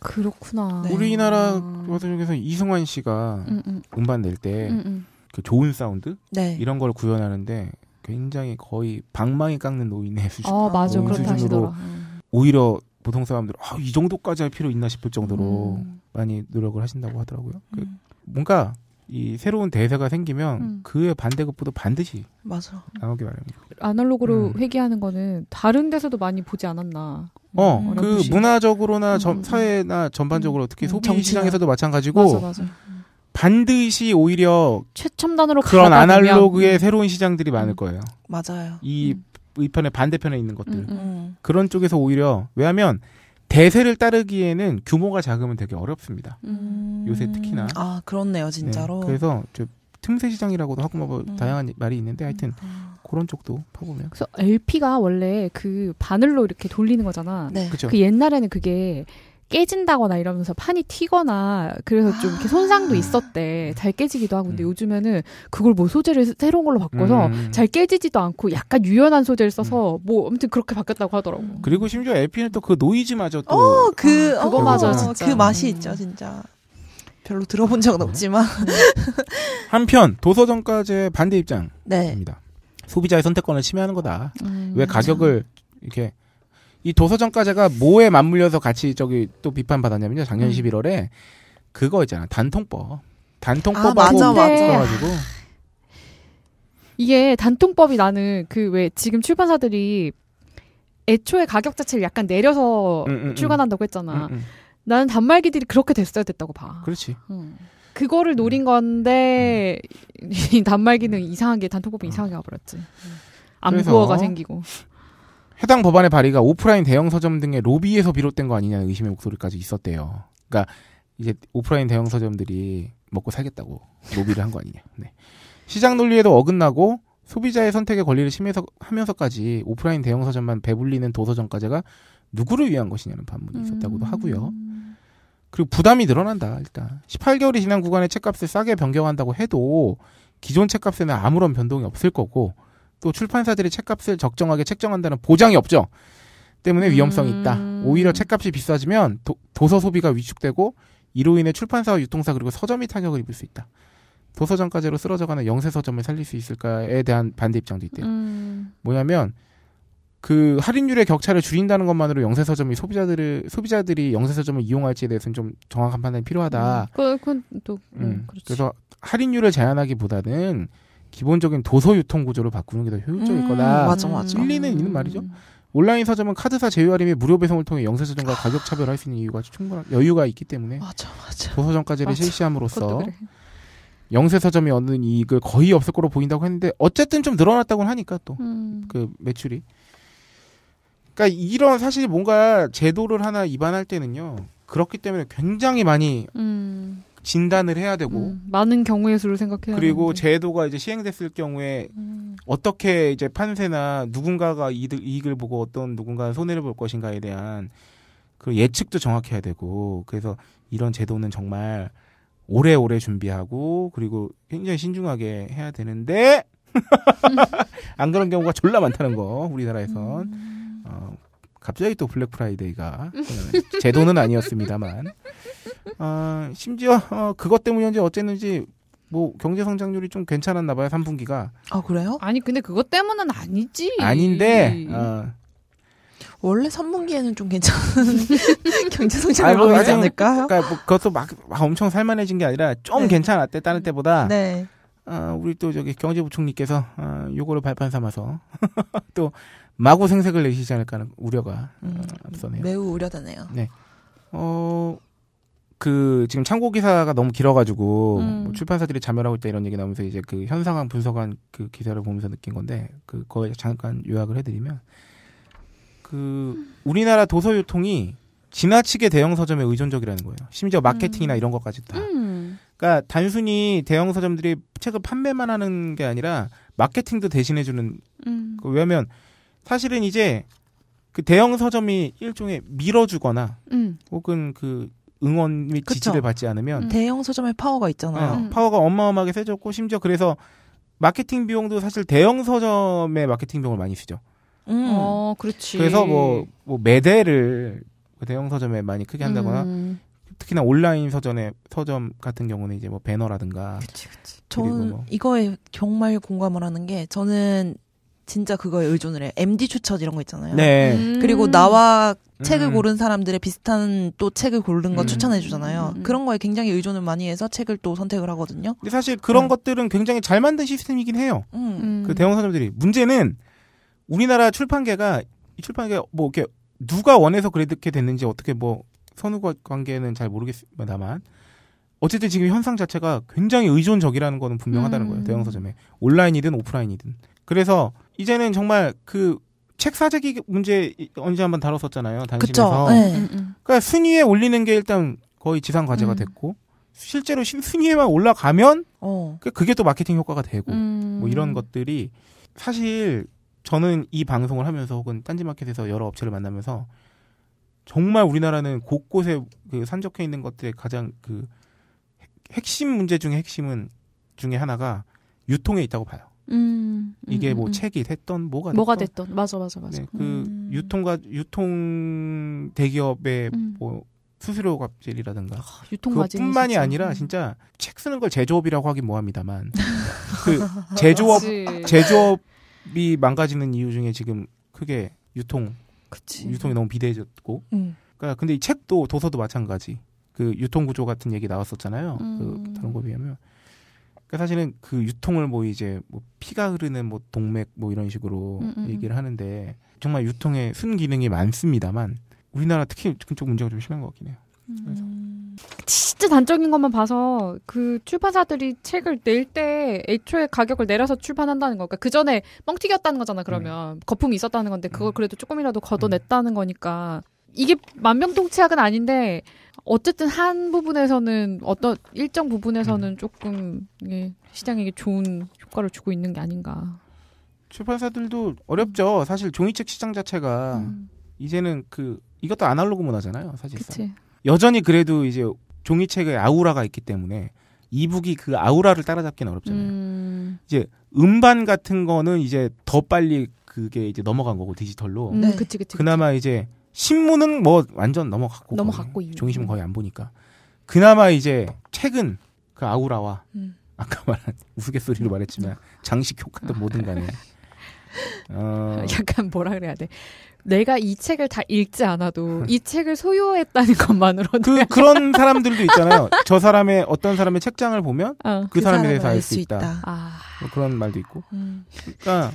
그렇구나. 네. 우리나라 가수중에서 이승환 씨가 음, 반 낼때 그 좋은 사운드 네. 이런 걸 구현하는데 굉장히 거의 방망이 깎는 노인의 수준, 어, 맞아. 수준으로 오히려 보통 사람들 아, 이 정도까지 할 필요 있나 싶을 정도로 음. 많이 노력을 하신다고 하더라고요. 그 음. 그 뭔가 이 새로운 대세가 생기면 음. 그의 반대급부도 반드시 맞아. 나오기 마련입니다. 아날로그로 음. 회귀하는 거는 다른 데서도 많이 보지 않았나. 어, 음, 그 문화적으로나 점, 음, 사회나 전반적으로 특히 소비 정치 시장에서도 마찬가지고 맞아, 맞아. 반드시 오히려 최첨단으로 그런 아날로그의 음. 새로운 시장들이 많을 거예요. 맞아요. 이 음. 편의 반대편에 있는 것들 음, 음. 그런 쪽에서 오히려 왜냐하면 대세를 따르기에는 규모가 작으면 되게 어렵습니다. 음. 요새 특히나 아 그렇네요 네, 진짜로. 네, 그래서 저 틈새 시장이라고도 하고 뭐 음. 다양한 말이 있는데 하여튼 그런 쪽도 파보면. 그래서 LP가 원래 그 바늘로 이렇게 돌리는 거잖아. 네. 그 옛날에는 그게 깨진다거나 이러면서 판이 튀거나 그래서 좀 이렇게 손상도 아. 있었대. 잘 깨지기도 하고. 근데 음. 요즘에는 그걸 뭐 소재를 새로운 걸로 바꿔서 음. 잘 깨지지도 않고 약간 유연한 소재를 써서 음. 뭐 아무튼 그렇게 바뀌었다고 하더라고. 그리고 심지어 에피는 또 그 노이즈마저 또 어, 그 아, 어, 그거 어, 맞아. 진짜. 그 맛이 있죠, 음. 진짜. 별로 들어본 적은 네. 없지만 한편 도서정가제 반대 입장입니다. 네. 소비자의 선택권을 침해하는 거다. 음, 왜 가격을 이렇게 이 도서정가제가 뭐에 맞물려서 같이 저기 또 비판받았냐면요. 작년 음. 11월에 그거 있잖아. 단통법. 단통법하고 아, 맞아, 가지고 이게 단통법이 나는 그 왜 지금 출판사들이 애초에 가격 자체를 약간 내려서 음, 음, 음. 출간한다고 했잖아. 음, 음. 나는 단말기들이 그렇게 됐어야 됐다고 봐. 그렇지. 그거를 노린 건데 이 단말기는 이상한게 단통법이 이상하게 와버렸지. 암구어가 생기고. 해당 법안의 발의가 오프라인 대형 서점 등의 로비에서 비롯된 거 아니냐는 의심의 목소리까지 있었대요. 그러니까 이제 오프라인 대형 서점들이 먹고 살겠다고 로비를 한 거 아니냐. 네. 시장 논리에도 어긋나고 소비자의 선택의 권리를 심해서 하면서까지 오프라인 대형 서점만 배불리는 도서점까지가 누구를 위한 것이냐는 반문이 음. 있었다고도 하고요. 그리고 부담이 늘어난다. 일단 18개월이 지난 구간의 책값을 싸게 변경한다고 해도 기존 책값에는 아무런 변동이 없을 거고 또 출판사들이 책값을 적정하게 책정한다는 보장이 없죠. 때문에 위험성이 있다. 음. 오히려 책값이 비싸지면 도, 서 소비가 위축되고 이로 인해 출판사와 유통사 그리고 서점이 타격을 입을 수 있다. 도서전까지로 쓰러져가는 영세 서점을 살릴 수 있을까에 대한 반대 입장도 있대요. 음... 뭐냐면 그 할인율의 격차를 줄인다는 것만으로 영세 서점이 소비자들을 소비자들이 영세 서점을 이용할지에 대해서는 좀 정확한 판단이 필요하다. 음, 그건 또 음, 음 그렇죠. 그래서 할인율을 제한하기보다는 기본적인 도서 유통 구조를 바꾸는 게 더 효율적일 음, 거다. 맞아, 맞아. 일리는 있는 음. 말이죠. 온라인 서점은 카드사 제휴 할인이 무료 배송을 통해 영세 서점과 아. 가격 차별할 수 있는 이유가 충분한 여유가 있기 때문에 맞아, 맞아. 도서정까지를 맞아. 실시함으로써 그래. 영세 서점이 얻는 이익을 거의 없을 거로 보인다고 했는데 어쨌든 좀 늘어났다고 하니까 또그 음. 그 매출이 그러니까 이런 사실 뭔가 제도를 하나 입안할 때는요 그렇기 때문에 굉장히 많이 음. 진단을 해야 되고 음, 많은 경우의 수를 생각해야 그리고 하는데. 제도가 이제 시행됐을 경우에 음. 어떻게 이제 판세나 누군가가 이득 이익을 보고 어떤 누군가는 손해를 볼 것인가에 대한 그 예측도 정확해야 되고 그래서 이런 제도는 정말 오래오래 준비하고 그리고 굉장히 신중하게 해야 되는데 안 그런 경우가 졸라 많다는 거 우리나라에선 음. 어, 갑자기 또 블랙 프라이데이가 제도는 아니었습니다만 아, 심지어 어, 그것 때문인지 어쨌는지 뭐 경제 성장률이 좀 괜찮았나 봐요 3분기가. 아 그래요? 아니 근데 그것 때문은 아니지. 아닌데. 어. 원래 3분기에는 좀 괜찮은 경제 성장을 보이지 뭐, 지 않을까? 그러니까 뭐 그것도 막, 막, 엄청 살만해진 게 아니라 좀 네. 괜찮았대 다른 때보다. 네. 어, 우리 또 저기 경제부총리께서 어, 요거를 발판 삼아서 또 마구 생색을 내시지 않을까 하는 우려가 어, 음, 앞서네요. 매우 우려되네요. 네. 어그 지금 창고 기사가 너무 길어가지고 음. 뭐 출판사들이 자멸하고 있다 이런 얘기 나오면서 이제 그 현상한 분석한 그 기사를 보면서 느낀 건데 그 거에 잠깐 요약을 해드리면 그 우리나라 도서 유통이 지나치게 대형 서점에 의존적이라는 거예요. 심지어 음. 마케팅이나 음. 이런 것까지 다. 음. 그러니까 단순히 대형 서점들이 책을 판매만 하는 게 아니라 마케팅도 대신해주는. 음. 그 왜냐하면 사실은 이제 그 대형 서점이 일종의 밀어주거나 음. 혹은 그 응원 및 그쵸. 지지를 받지 않으면 음. 대형 서점의 파워가 있잖아요. 네, 음. 파워가 어마어마하게 세졌고 심지어 그래서 마케팅 비용도 사실 대형 서점의 마케팅 비용을 많이 쓰죠. 음. 어, 그렇지. 그래서 뭐, 뭐 매대를 대형 서점에 많이 크게 한다거나 음. 특히나 온라인 서점의 서점 같은 경우는 이제 뭐 배너라든가. 그치, 그치. 저는 뭐. 이거에 정말 공감을 하는 게 저는 진짜 그거에 의존을 해. MD 추천 이런 거 있잖아요. 네. 음. 그리고 나와 책을 음. 고른 사람들의 비슷한 또 책을 고른 거 음. 추천해 주잖아요. 음, 음. 그런 거에 굉장히 의존을 많이 해서 책을 또 선택을 하거든요. 근데 사실 그런 네. 것들은 굉장히 잘 만든 시스템이긴 해요. 음. 그 대형 사람들이 문제는 우리나라 출판계가 출판계 뭐 이렇게 누가 원해서 그렇게 됐는지 어떻게 뭐 선후 관계는 잘 모르겠습니다만 어쨌든 지금 현상 자체가 굉장히 의존적이라는 거는 분명하다는 거예요. 대형 서점에 온라인이든 오프라인이든. 그래서 이제는 정말 그책 사재기 문제 언제 한번 다뤘었잖아요. 단심에서. 네. 음, 음, 음. 그러니까 순위에 올리는 게 일단 거의 지상 과제가 음. 됐고 실제로 순위에만 올라가면 어. 그, 그게 또 마케팅 효과가 되고 음. 뭐 이런 것들이 사실 저는 이 방송을 하면서 혹은 딴지마켓에서 여러 업체를 만나면서 정말 우리나라는 곳곳에 그 산적해 있는 것들의 가장 그 핵심 문제 중에 핵심은 중에 하나가 유통에 있다고 봐요. 음, 이게 음, 뭐 음, 책이 됐던 뭐가, 뭐가 됐던, 맞아 맞아 맞아. 네, 그 음. 유통과 유통 대기업의 음. 뭐 수수료 갑질이라든가 아, 그뿐만이 아니라 진짜 책 쓰는 걸 제조업이라고 하긴 뭐합니다만 그 제조업 제조업이 망가지는 이유 중에 지금 크게 유통 그치. 유통이 너무 비대해졌고 그러니까 근데 이 책도 도서도 마찬가지 그 유통 구조 같은 얘기 나왔었잖아요 그 다른 거 비하면 그러니까 사실은 그 유통을 뭐 이제 뭐 피가 흐르는 뭐 동맥 뭐 이런 식으로 음음. 음, 음. 얘기를 하는데 정말 유통의순 기능이 많습니다만 우리나라 특히 그쪽 문제가 좀 심한 것 같긴 해요. 음. 그래서. 진짜 단적인 것만 봐서 그 출판사들이 책을 낼 때 애초에 가격을 내려서 출판한다는 거니까 그 전에 뻥튀기였다는 거잖아 그러면 음. 거품이 있었다는 건데 그걸 그래도 조금이라도 걷어냈다는 거니까 이게 만병통치약은 아닌데 어쨌든 한 부분에서는 어떤 일정 부분에서는 음. 조금 이게 시장에게 좋은 효과를 주고 있는 게 아닌가. 출판사들도 어렵죠. 음. 사실 종이책 시장 자체가 음. 이제는 그 이것도 아날로그 문화잖아요. 사실상 그치. 여전히 그래도 이제 종이책의 아우라가 있기 때문에 이북이 그 아우라를 따라잡기는 어렵잖아요. 음. 이제 음반 같은 거는 이제 더 빨리 그게 이제 넘어간 거고 디지털로. 음, 네. 그치, 그치, 그나마 이제 신문은 뭐 완전 넘어갔고 넘어갔고 종이신문 거의 안 보니까 그나마 이제 최근 그 아우라와 음. 아까 말한 우스갯소리로 음. 말했지만 장식 효과도 뭐든 간에 어... 약간 뭐라 그래야 돼 내가 이 책을 다 읽지 않아도 음. 이 책을 소유했다는 것만으로도 그, 그런 사람들도 있잖아요. 저 사람의 어떤 사람의 책장을 보면 어, 그, 그, 사람에 대해서 알 수 있다. 있다. 아... 뭐 그런 말도 있고. 음. 그러니까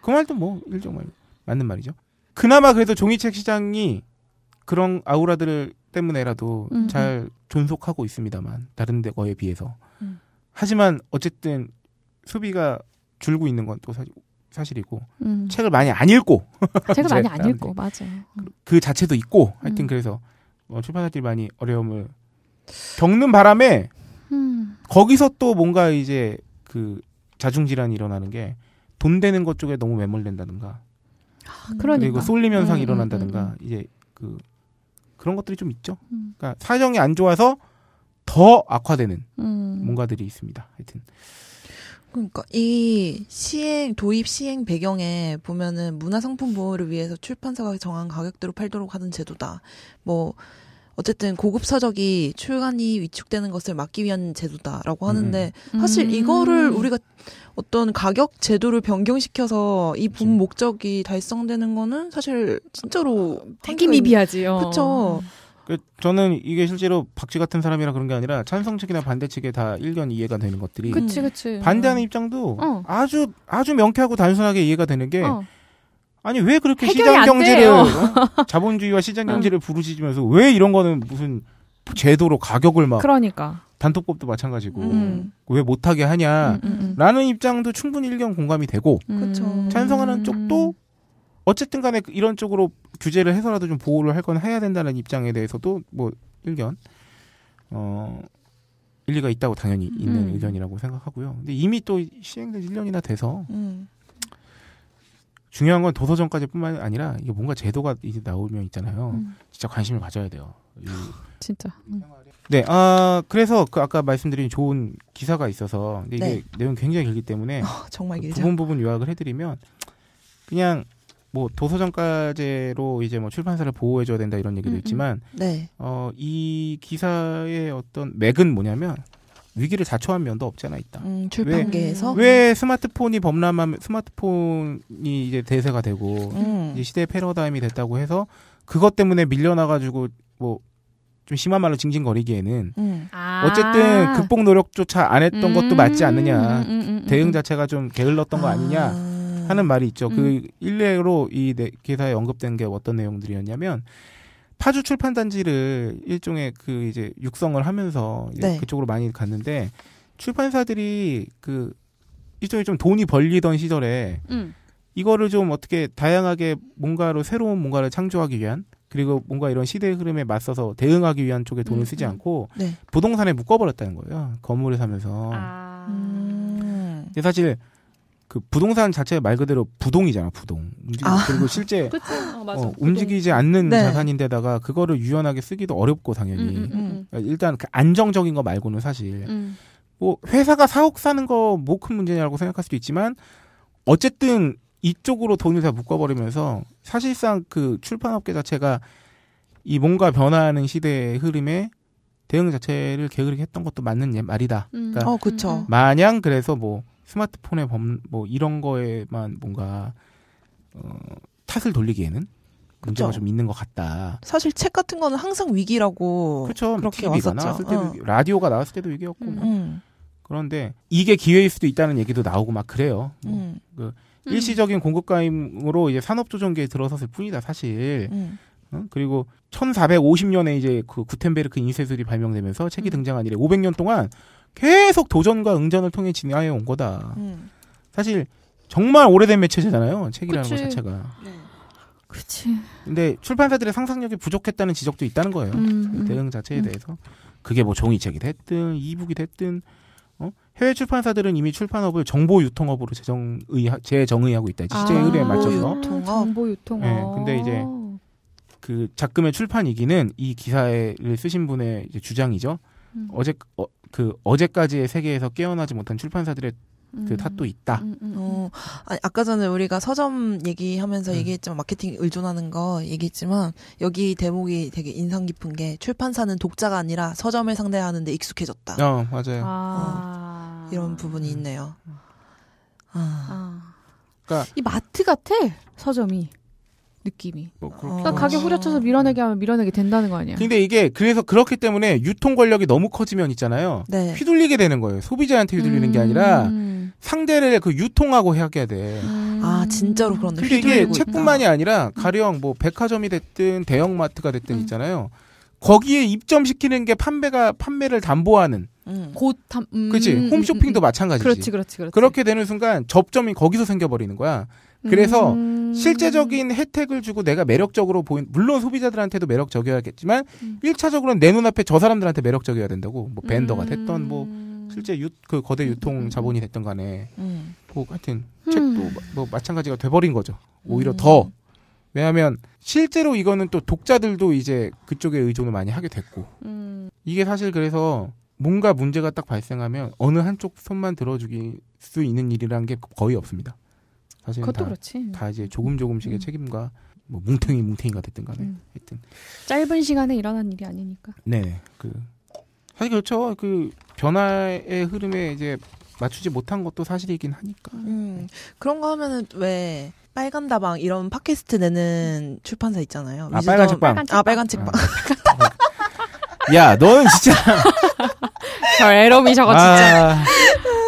그 말도 뭐 일종말 맞는 말이죠. 그나마 그래도 종이책 시장이 그런 아우라들 때문에라도 음. 잘 존속하고 있습니다만 다른 데 거에 비해서 음. 하지만 어쨌든 소비가 줄고 있는 건 또 사실이고 음. 책을 많이 안 읽고 책을 많이 안 읽고 맞아 음. 그, 자체도 있고 하여튼 음. 그래서 어, 출판사들이 많이 어려움을 겪는 바람에 음. 거기서 또 뭔가 이제 그 자중질환이 일어나는 게 돈 되는 것 쪽에 너무 매몰된다든가 아, 그러니까. 그리고 쏠림 현상이 음, 일어난다든가 네, 네, 네. 이제 그 그런 것들이 좀 있죠. 음. 그러니까 사정이 안 좋아서 더 악화되는 음. 뭔가들이 있습니다. 하여튼 그러니까 이 시행 도입 시행 배경에 보면은 문화상품 보호를 위해서 출판사가 정한 가격대로 팔도록 하는 제도다. 뭐 어쨌든 고급 서적이 출간이 위축되는 것을 막기 위한 제도다라고 하는데 음. 사실 이거를 음. 우리가 어떤 가격 제도를 변경시켜서 이분 목적이 달성되는 거는 사실 진짜로 되게 미비하지요. 그렇죠. 그 저는 이게 실제로 박쥐 같은 사람이라 그런 게 아니라 찬성 측이나 반대 측에 다 일견 이해가 되는 것들이 그치, 그치. 반대하는 입장도 어. 아주 아주 명쾌하고 단순하게 이해가 되는 게 어. 아니 왜 그렇게 시장 경제를 어? 자본주의와 시장 어. 경제를 부르짖으면서 왜 이런 거는 무슨 제도로 가격을 막 그러니까 단톡법도 마찬가지고 음. 왜 못하게 하냐라는 음, 음, 음. 입장도 충분히 일견 공감이 되고 찬성하는 쪽도 어쨌든 간에 그 이런 쪽으로 규제를 해서라도 좀 보호를 할 건 해야 된다는 입장에 대해서도 뭐 일견 어 일리가 있다고 당연히 있는 음. 의견이라고 생각하고요. 근데 이미 또 시행된 지 1년이나 돼서 음. 중요한 건도서정까지뿐만 아니라 이게 뭔가 제도가 이제 나오면 있잖아요. 음. 진짜 관심을 가져야 돼요. 진짜. 생 네, 아 그래서 그 아까 말씀드린 좋은 기사가 있어서 근데 이게 네. 내용 굉장히 길기 때문에 어, 정말 그 길죠. 부분 부분 요약을 해드리면 그냥 뭐 도서정가제로 이제 뭐 출판사를 보호해줘야 된다 이런 얘기도 음, 음. 있지만 네. 어이 기사의 어떤 맥은 뭐냐면 위기를 자초한 면도 없지 않아 있다. 음, 출판계에서 왜, 왜, 스마트폰이 범람하면 스마트폰이 이제 대세가 되고 음. 이제 시대 패러다임이 됐다고 해서 그것 때문에 밀려나 가지고 뭐좀 심한 말로 징징거리기에는 음. 아. 어쨌든 극복 노력조차 안 했던 음. 것도 맞지 않느냐 음, 음, 음, 음, 대응 자체가 좀 게을렀던 아. 거 아니냐 하는 말이 있죠. 그 일례로 이 네, 기사에 언급된 게 어떤 내용들이었냐면 파주 출판 단지를 일종의 그 이제 육성을 하면서 네. 그쪽으로 많이 갔는데 출판사들이 그 일종의 좀 돈이 벌리던 시절에 이거를 좀 어떻게 다양하게 뭔가로 새로운 뭔가를 창조하기 위한 그리고 뭔가 이런 시대의 흐름에 맞서서 대응하기 위한 쪽에 돈을 음, 쓰지 음. 않고 네. 부동산에 묶어버렸다는 거예요. 건물을 사면서. 아. 음. 근데 사실 그 부동산 자체가 말 그대로 부동이잖아, 부동. 아. 그리고 실제 어, 맞아, 어, 움직이지 않는 네. 자산인데다가 그거를 유연하게 쓰기도 어렵고 당연히 음, 음, 그러니 일단 그 안정적인 거 말고는 사실 뭐 회사가 사옥 사는 거 뭐 큰 문제냐고 생각할 수도 있지만 어쨌든 이쪽으로 돈을 다 묶어버리면서 사실상 그 출판업계 자체가 이 뭔가 변화하는 시대의 흐름에 대응 자체를 게으르게 했던 것도 맞는 예, 말이다. 음. 그러니까 어, 그쵸. 음, 음. 마냥 그래서 뭐 스마트폰의 범, 뭐 이런 거에만 뭔가 어, 탓을 돌리기에는 문제가 그쵸. 좀 있는 것 같다. 사실 책 같은 거는 항상 위기라고 그쵸. 그렇죠. 그렇게 TV가 뭐 나왔을 때도 어. 라디오가 나왔을 때도 위기였고 음. 뭐. 그런데 이게 기회일 수도 있다는 얘기도 나오고 막 그래요. 뭐 음. 그 음. 일시적인 공급가임으로 이제 산업조정기에 들어섰을 뿐이다 사실. 음. 응? 어? 그리고 1450년에 이제 그 구텐베르크 인쇄술이 발명되면서 책이 음. 등장한 이래 500년 동안 계속 도전과 응전을 통해 진화해 온 거다. 음. 사실 정말 오래된 매체잖아요. 책이라는 것 자체가. 네. 그렇지. 근데 출판사들의 상상력이 부족했다는 지적도 있다는 거예요. 음, 음, 대응 자체에 음. 대해서. 그게 뭐 종이책이 됐든 이북이 됐든 어? 해외 출판사들은 이미 출판업을 정보 유통업으로 재정의 재정의하고 있다. 시제 아, 의뢰에 맞춰서 유통업. 정보 유통업. 네, 근데 이제 그 작금의 출판 이기는 이 기사를 쓰신 분의 주장이죠. 음. 어제 어, 그 어제까지의 세계에서 깨어나지 못한 출판사들의 그 탓도 음, 있다. 음, 음, 어, 아, 아까 전에 우리가 서점 얘기하면서 네. 얘기했지만 마케팅 의존하는 거 얘기했지만 여기 대목이 되게 인상 깊은 게 출판사는 독자가 아니라 서점을 상대하는데 익숙해졌다. 어, 맞아요. 아. 어, 이런 부분이 있네요. 아. 아. 그니까이 아. 마트 같아 서점이. 느낌이. 뭐 어. 그러니까 가격 후려쳐서 아. 밀어내게 하면 밀어내게 된다는 거 아니야? 근데 이게 그래서 그렇기 때문에 유통 권력이 너무 커지면 있잖아요. 네. 휘둘리게 되는 거예요. 소비자한테 휘둘리는 음... 게 아니라 상대를 그 유통하고 해야 돼. 음. 아 진짜로 그런데. 근데 이게 책뿐만이 아니라 음. 가령 뭐 백화점이 됐든 대형마트가 됐든 음. 있잖아요. 거기에 입점시키는 게 판매가 판매를 담보하는. 음. 곧 음, 그지 음, 홈쇼핑도 음, 마찬가지지. 그렇지, 그렇지, 그렇지. 그렇게 되는 순간 접점이 거기서 생겨버리는 거야. 그래서 음... 실제적인 혜택을 주고 내가 매력적으로 보인 물론 소비자들한테도 매력적이어야겠지만 일차적으로는내 눈앞에 저 사람들한테 매력적이어야 된다고 뭐 벤더가 됐던 뭐 실제 유, 그 거대 유통 음, 음, 음. 자본이 됐던 간에 뭐 하여튼 책도 뭐 마찬가지가 돼버린 거죠. 오히려 더 왜냐하면 실제로 이거는 또 독자들도 이제 그쪽에 의존을 많이 하게 됐고 이게 사실 그래서 뭔가 문제가 딱 발생하면 어느 한쪽 손만 들어주기 수 있는 일이라는 게 거의 없습니다. 사실 그것도 다, 그렇지. 다 이제 조금 조금씩의 음. 책임과 뭐뭉텅이뭉텅이가 됐든 간에 음. 하여튼 짧은 시간에 일어난 일이 아니니까. 네, 그 사실 그렇죠. 그 변화의 흐름에 이제 맞추지 못한 것도 사실이긴 하니까. 음, 그런 거 하면은 왜 빨간 다방 이런 팟캐스트 내는 출판사 있잖아요. 아, 아 빨간 책방. 아 빨간 책방. 아. 야, 너는 진짜. 저 에러미 저거 진짜.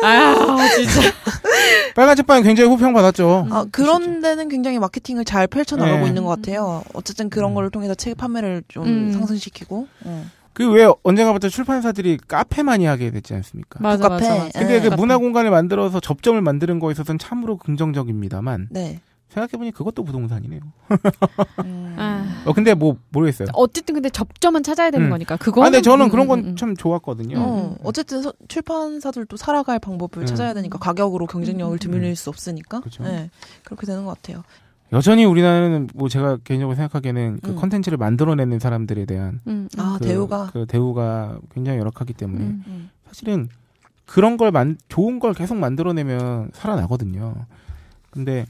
아, 아 진짜. 빨간 책방이 굉장히 호평 받았죠. 아, 음, 그렇죠. 그런 데는 굉장히 마케팅을 잘 펼쳐나가고 네. 있는 것 같아요. 어쨌든 그런 음. 걸 통해서 책 판매를 좀 음. 상승시키고. 어. 그왜 언젠가부터 출판사들이 카페 많이 하게 됐지 않습니까? 맞아, 그 카페. 맞아, 근데 그 네. 그 문화 공간을 만들어서 접점을 만드는 거에 있어서는 참으로 긍정적입니다만. 네. 생각해보니 그것도 부동산이네요. 음. 아. 어, 근데 뭐, 모르겠어요. 어쨌든 근데 접점은 찾아야 되는 음. 거니까. 그거. 아, 근데 저는 음, 그런 음, 건참 음, 좋았거든요. 어, 어쨌든 서, 출판사들도 살아갈 방법을 음. 찾아야 되니까 가격으로 경쟁력을 드밀릴 수 없으니까. 그렇죠. 네, 그렇게 되는 것 같아요. 여전히 우리나라는 뭐 제가 개인적으로 생각하기에는 그 음. 컨텐츠를 만들어내는 사람들에 대한 음, 음. 아, 그, 대우가 그 대우가 굉장히 열악하기 때문에 사실은 그런 걸 만, 좋은 걸 계속 만들어내면 살아나거든요. 근데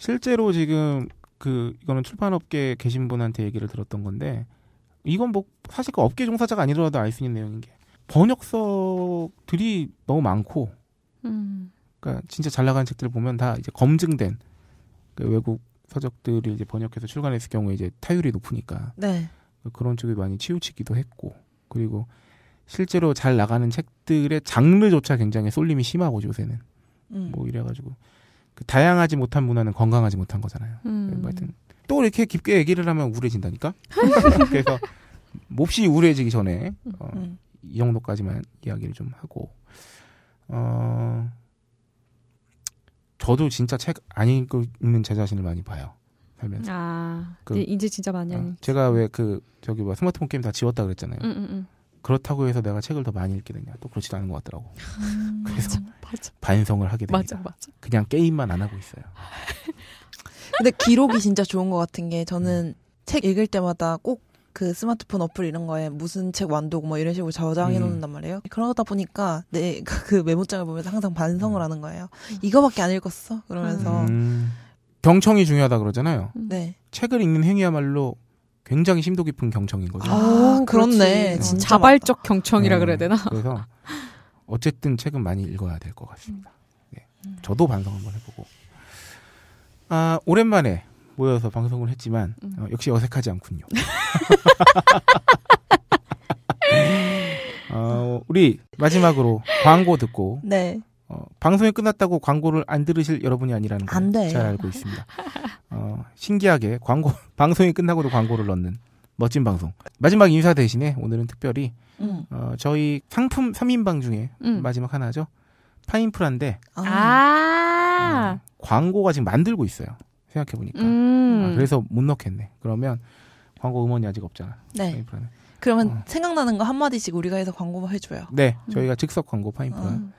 실제로 지금 그 이거는 출판업계 에 계신 분한테 얘기를 들었던 건데 이건 뭐 사실 그 업계 종사자가 아니더라도 알 수 있는 내용인 게 번역서들이 너무 많고, 음. 그러니까 진짜 잘 나가는 책들을 보면 다 이제 검증된 그 외국 서적들을 이제 번역해서 출간했을 경우에 이제 타율이 높으니까 네. 그런 쪽에 많이 치우치기도 했고 그리고 실제로 잘 나가는 책들의 장르조차 굉장히 쏠림이 심하고 요새는 음. 뭐 이래가지고 그 다양하지 못한 문화는 건강하지 못한 거잖아요. 음. 네, 뭐 하여튼 또 이렇게 깊게 얘기를 하면 우울해진다니까. 그래서 몹시 우울해지기 전에 어, 음. 이 정도까지만 이야기를 좀 하고 어 저도 진짜 책 안 읽고 있는 제 자신을 많이 봐요. 살면서. 아, 그, 네, 이제 진짜 많이 어, 제가 왜 그 저기 뭐 스마트폰 게임 다 지웠다 그랬잖아요. 음, 음, 음. 그렇다고 해서 내가 책을 더 많이 읽게 되냐 또그렇지 않은 것 같더라고. 음, 그래서 맞아, 맞아. 반성을 하게 되니까 맞아, 그냥 게임만 안 하고 있어요. 근데 기록이 진짜 좋은 것 같은 게 저는 음. 책 읽을 때마다 꼭그 스마트폰 어플 이런 거에 무슨 책 완도고 뭐 이런 식으로 저장해 음. 놓는단 말이에요. 그러다 보니까 내 그 메모장을 보면서 항상 반성을 음. 하는 거예요. 이거밖에 안 읽었어? 그러면서 음. 음. 경청이 중요하다 그러잖아요. 네. 책을 읽는 행위야말로 굉장히 심도 깊은 경청인 거죠. 아, 아 그렇네. 음. 자발적 맞다. 경청이라 네. 그래야 되나? 그래서 어쨌든 책은 많이 읽어야 될 것 같습니다. 네. 저도 반성 한번 해보고. 아, 오랜만에 모여서 방송을 했지만 음. 어, 역시 어색하지 않군요. 어, 우리 마지막으로 광고 듣고 네. 어, 방송이 끝났다고 광고를 안 들으실 여러분이 아니라는 걸 잘 알고 있습니다. 어, 신기하게 광고 방송이 끝나고도 광고를 넣는 멋진 방송. 마지막 인사 대신에 오늘은 특별히 음. 어, 저희 상품 3인방 중에 음. 마지막 하나죠. 파인프라인데 아~ 어, 광고가 지금 만들고 있어요. 생각해 보니까. 음. 아, 그래서 못 넣겠네. 그러면 광고 음원이 아직 없잖아. 네. 파인프라는. 그러면 어. 생각나는 거 한 마디씩 우리가 해서 광고 해줘요. 네, 음. 저희가 즉석 광고 파인프라. 음.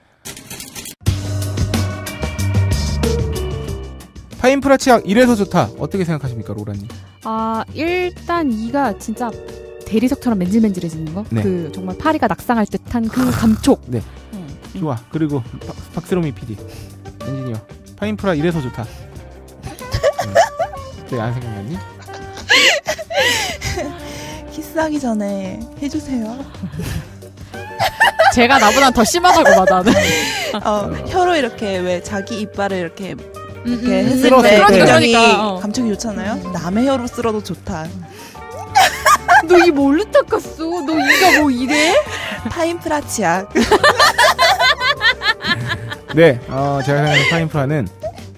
파인프라 치약 이래서 좋다. 어떻게 생각하십니까, 로라님? 아 일단 이가 진짜 대리석처럼 맨질맨질해지는 거. 네. 그 정말 파리가 낙상할 듯한 그 아, 감촉. 네. 음. 좋아. 그리고 박, 박스로미 PD 엔지니어 파인프라 이래서 좋다. 갑자기 안 생각났니? 키스하기 전에 해주세요. 제가 나보다 더 심하다고 봐 나는. 어, 혀로 이렇게 왜 자기 이빨을 이렇게 음, 이렇게 음, 음. 했을 그러니까, 때 그러니까. 굉장히 그러니까. 어. 감촉이 좋잖아요. 남의 혀로 쓸어도 좋다. 너이 뭘로 닦았어? 너 이가 뭐 이래? 파인프라치아 네, 어, 제가 생각하는 파인프라는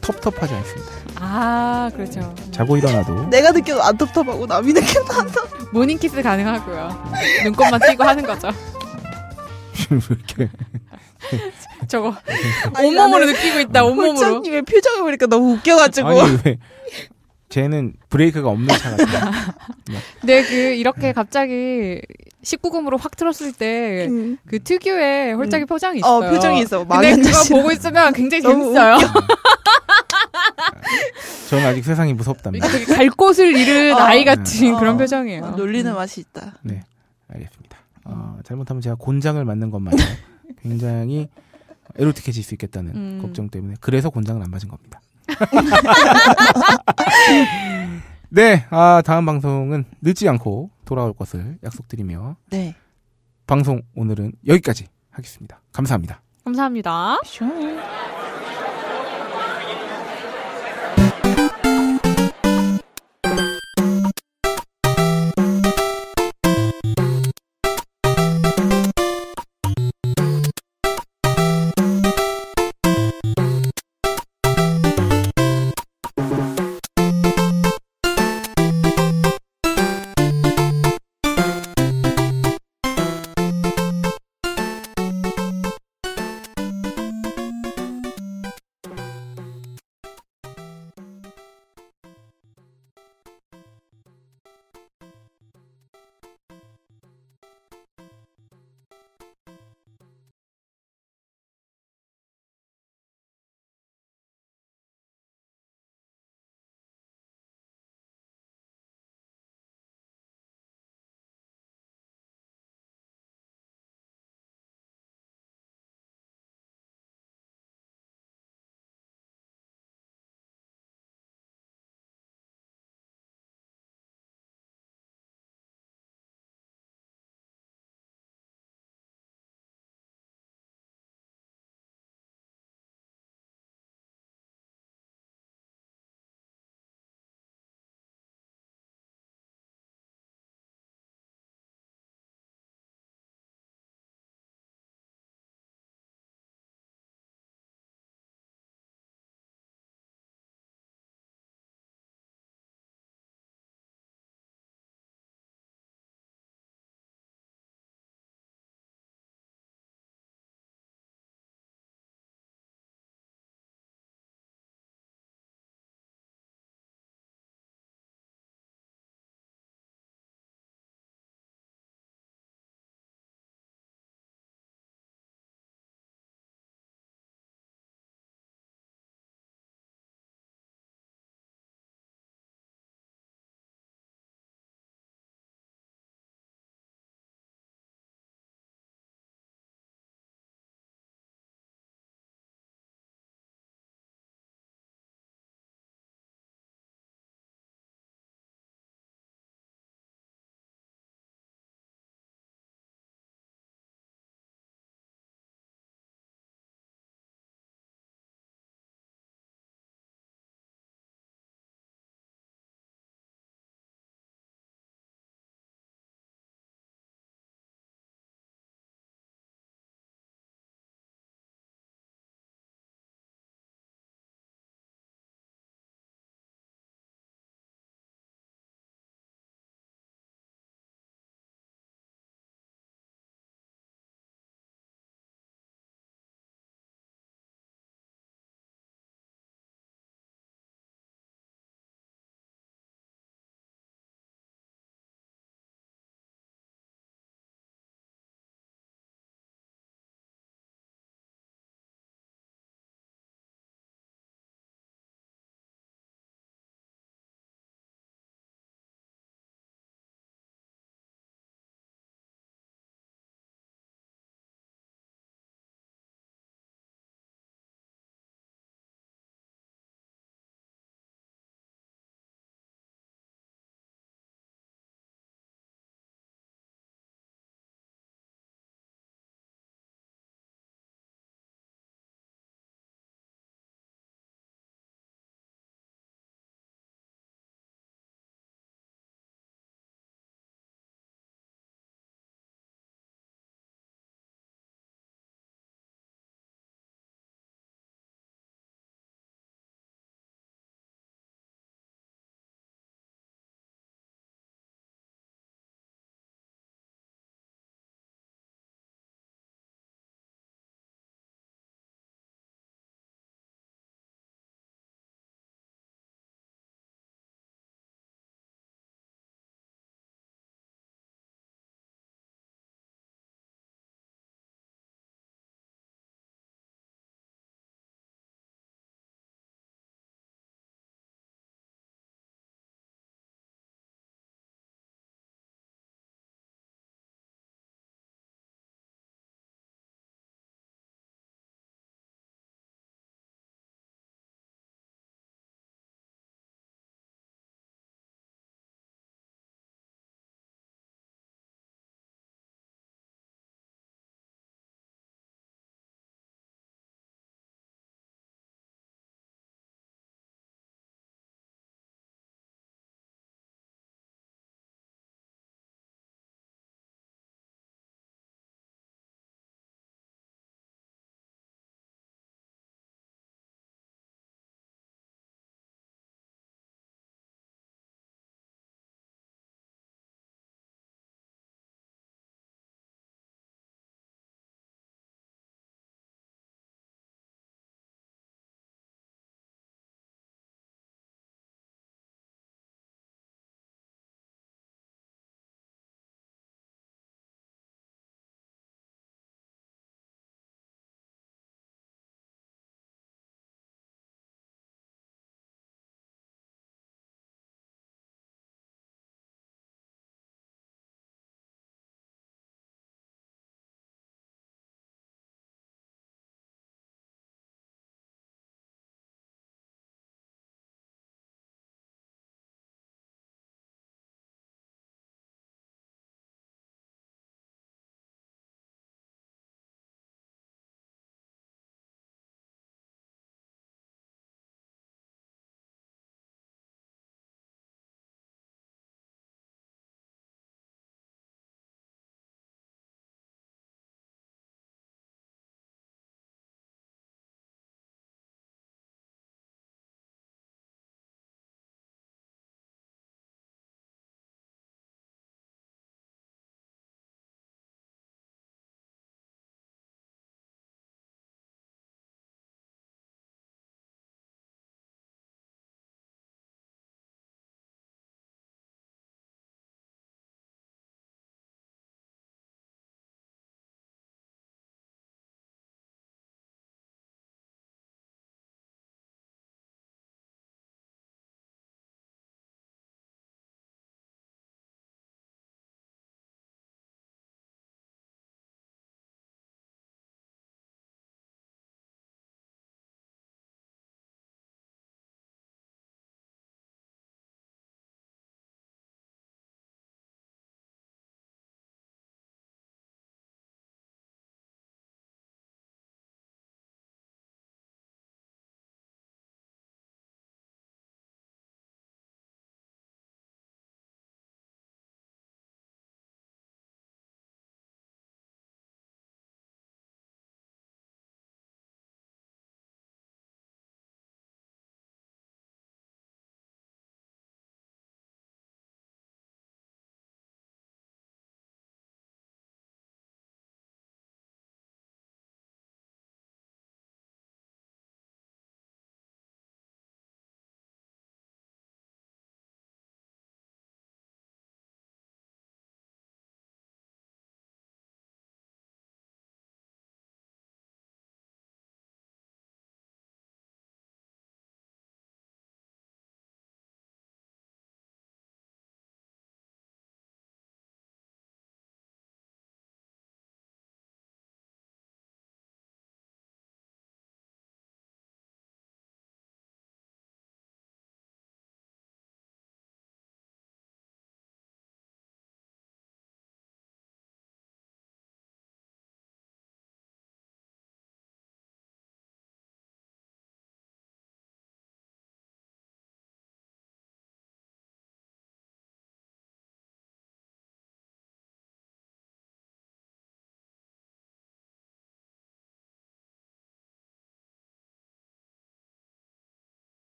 텁텁하지 않습니다. 아, 그렇죠. 자고 일어나도 내가 느껴도 안 텁텁하고 남이 느껴도 안 텁텁. 모닝키스 가능하고요. 눈곱만 띄고 하는 거죠. 왜 이렇게 저거 온몸으로 느끼고 있다. 온몸으로. 홀장님의 표정을 보니까 너무 웃겨가지고. 아니 왜 쟤는 브레이크가 없는 차 같아. 근그 네, 이렇게 갑자기 19금으로 확 틀었을 때그 음. 특유의 홀짝이 음. 표정이 어, 있어요. 어, 표정이 있어. 근데 그거 보고 있으면 굉장히 재밌어요. 저는 아직 세상이 무섭답니다. 갈 곳을 잃은 아, 아이 같은 아, 그런 표정이에요. 아, 놀리는 음. 맛이 있다. 네, 알겠습니다. 어, 잘못하면 제가 곤장을 맞는 것만으 굉장히 에로틱해질 수 있겠다는 음. 걱정 때문에 그래서 곤장을 안 맞은 겁니다. 네, 아, 다음 방송은 늦지 않고 돌아올 것을 약속드리며 네. 방송 오늘은 여기까지 하겠습니다. 감사합니다. 감사합니다.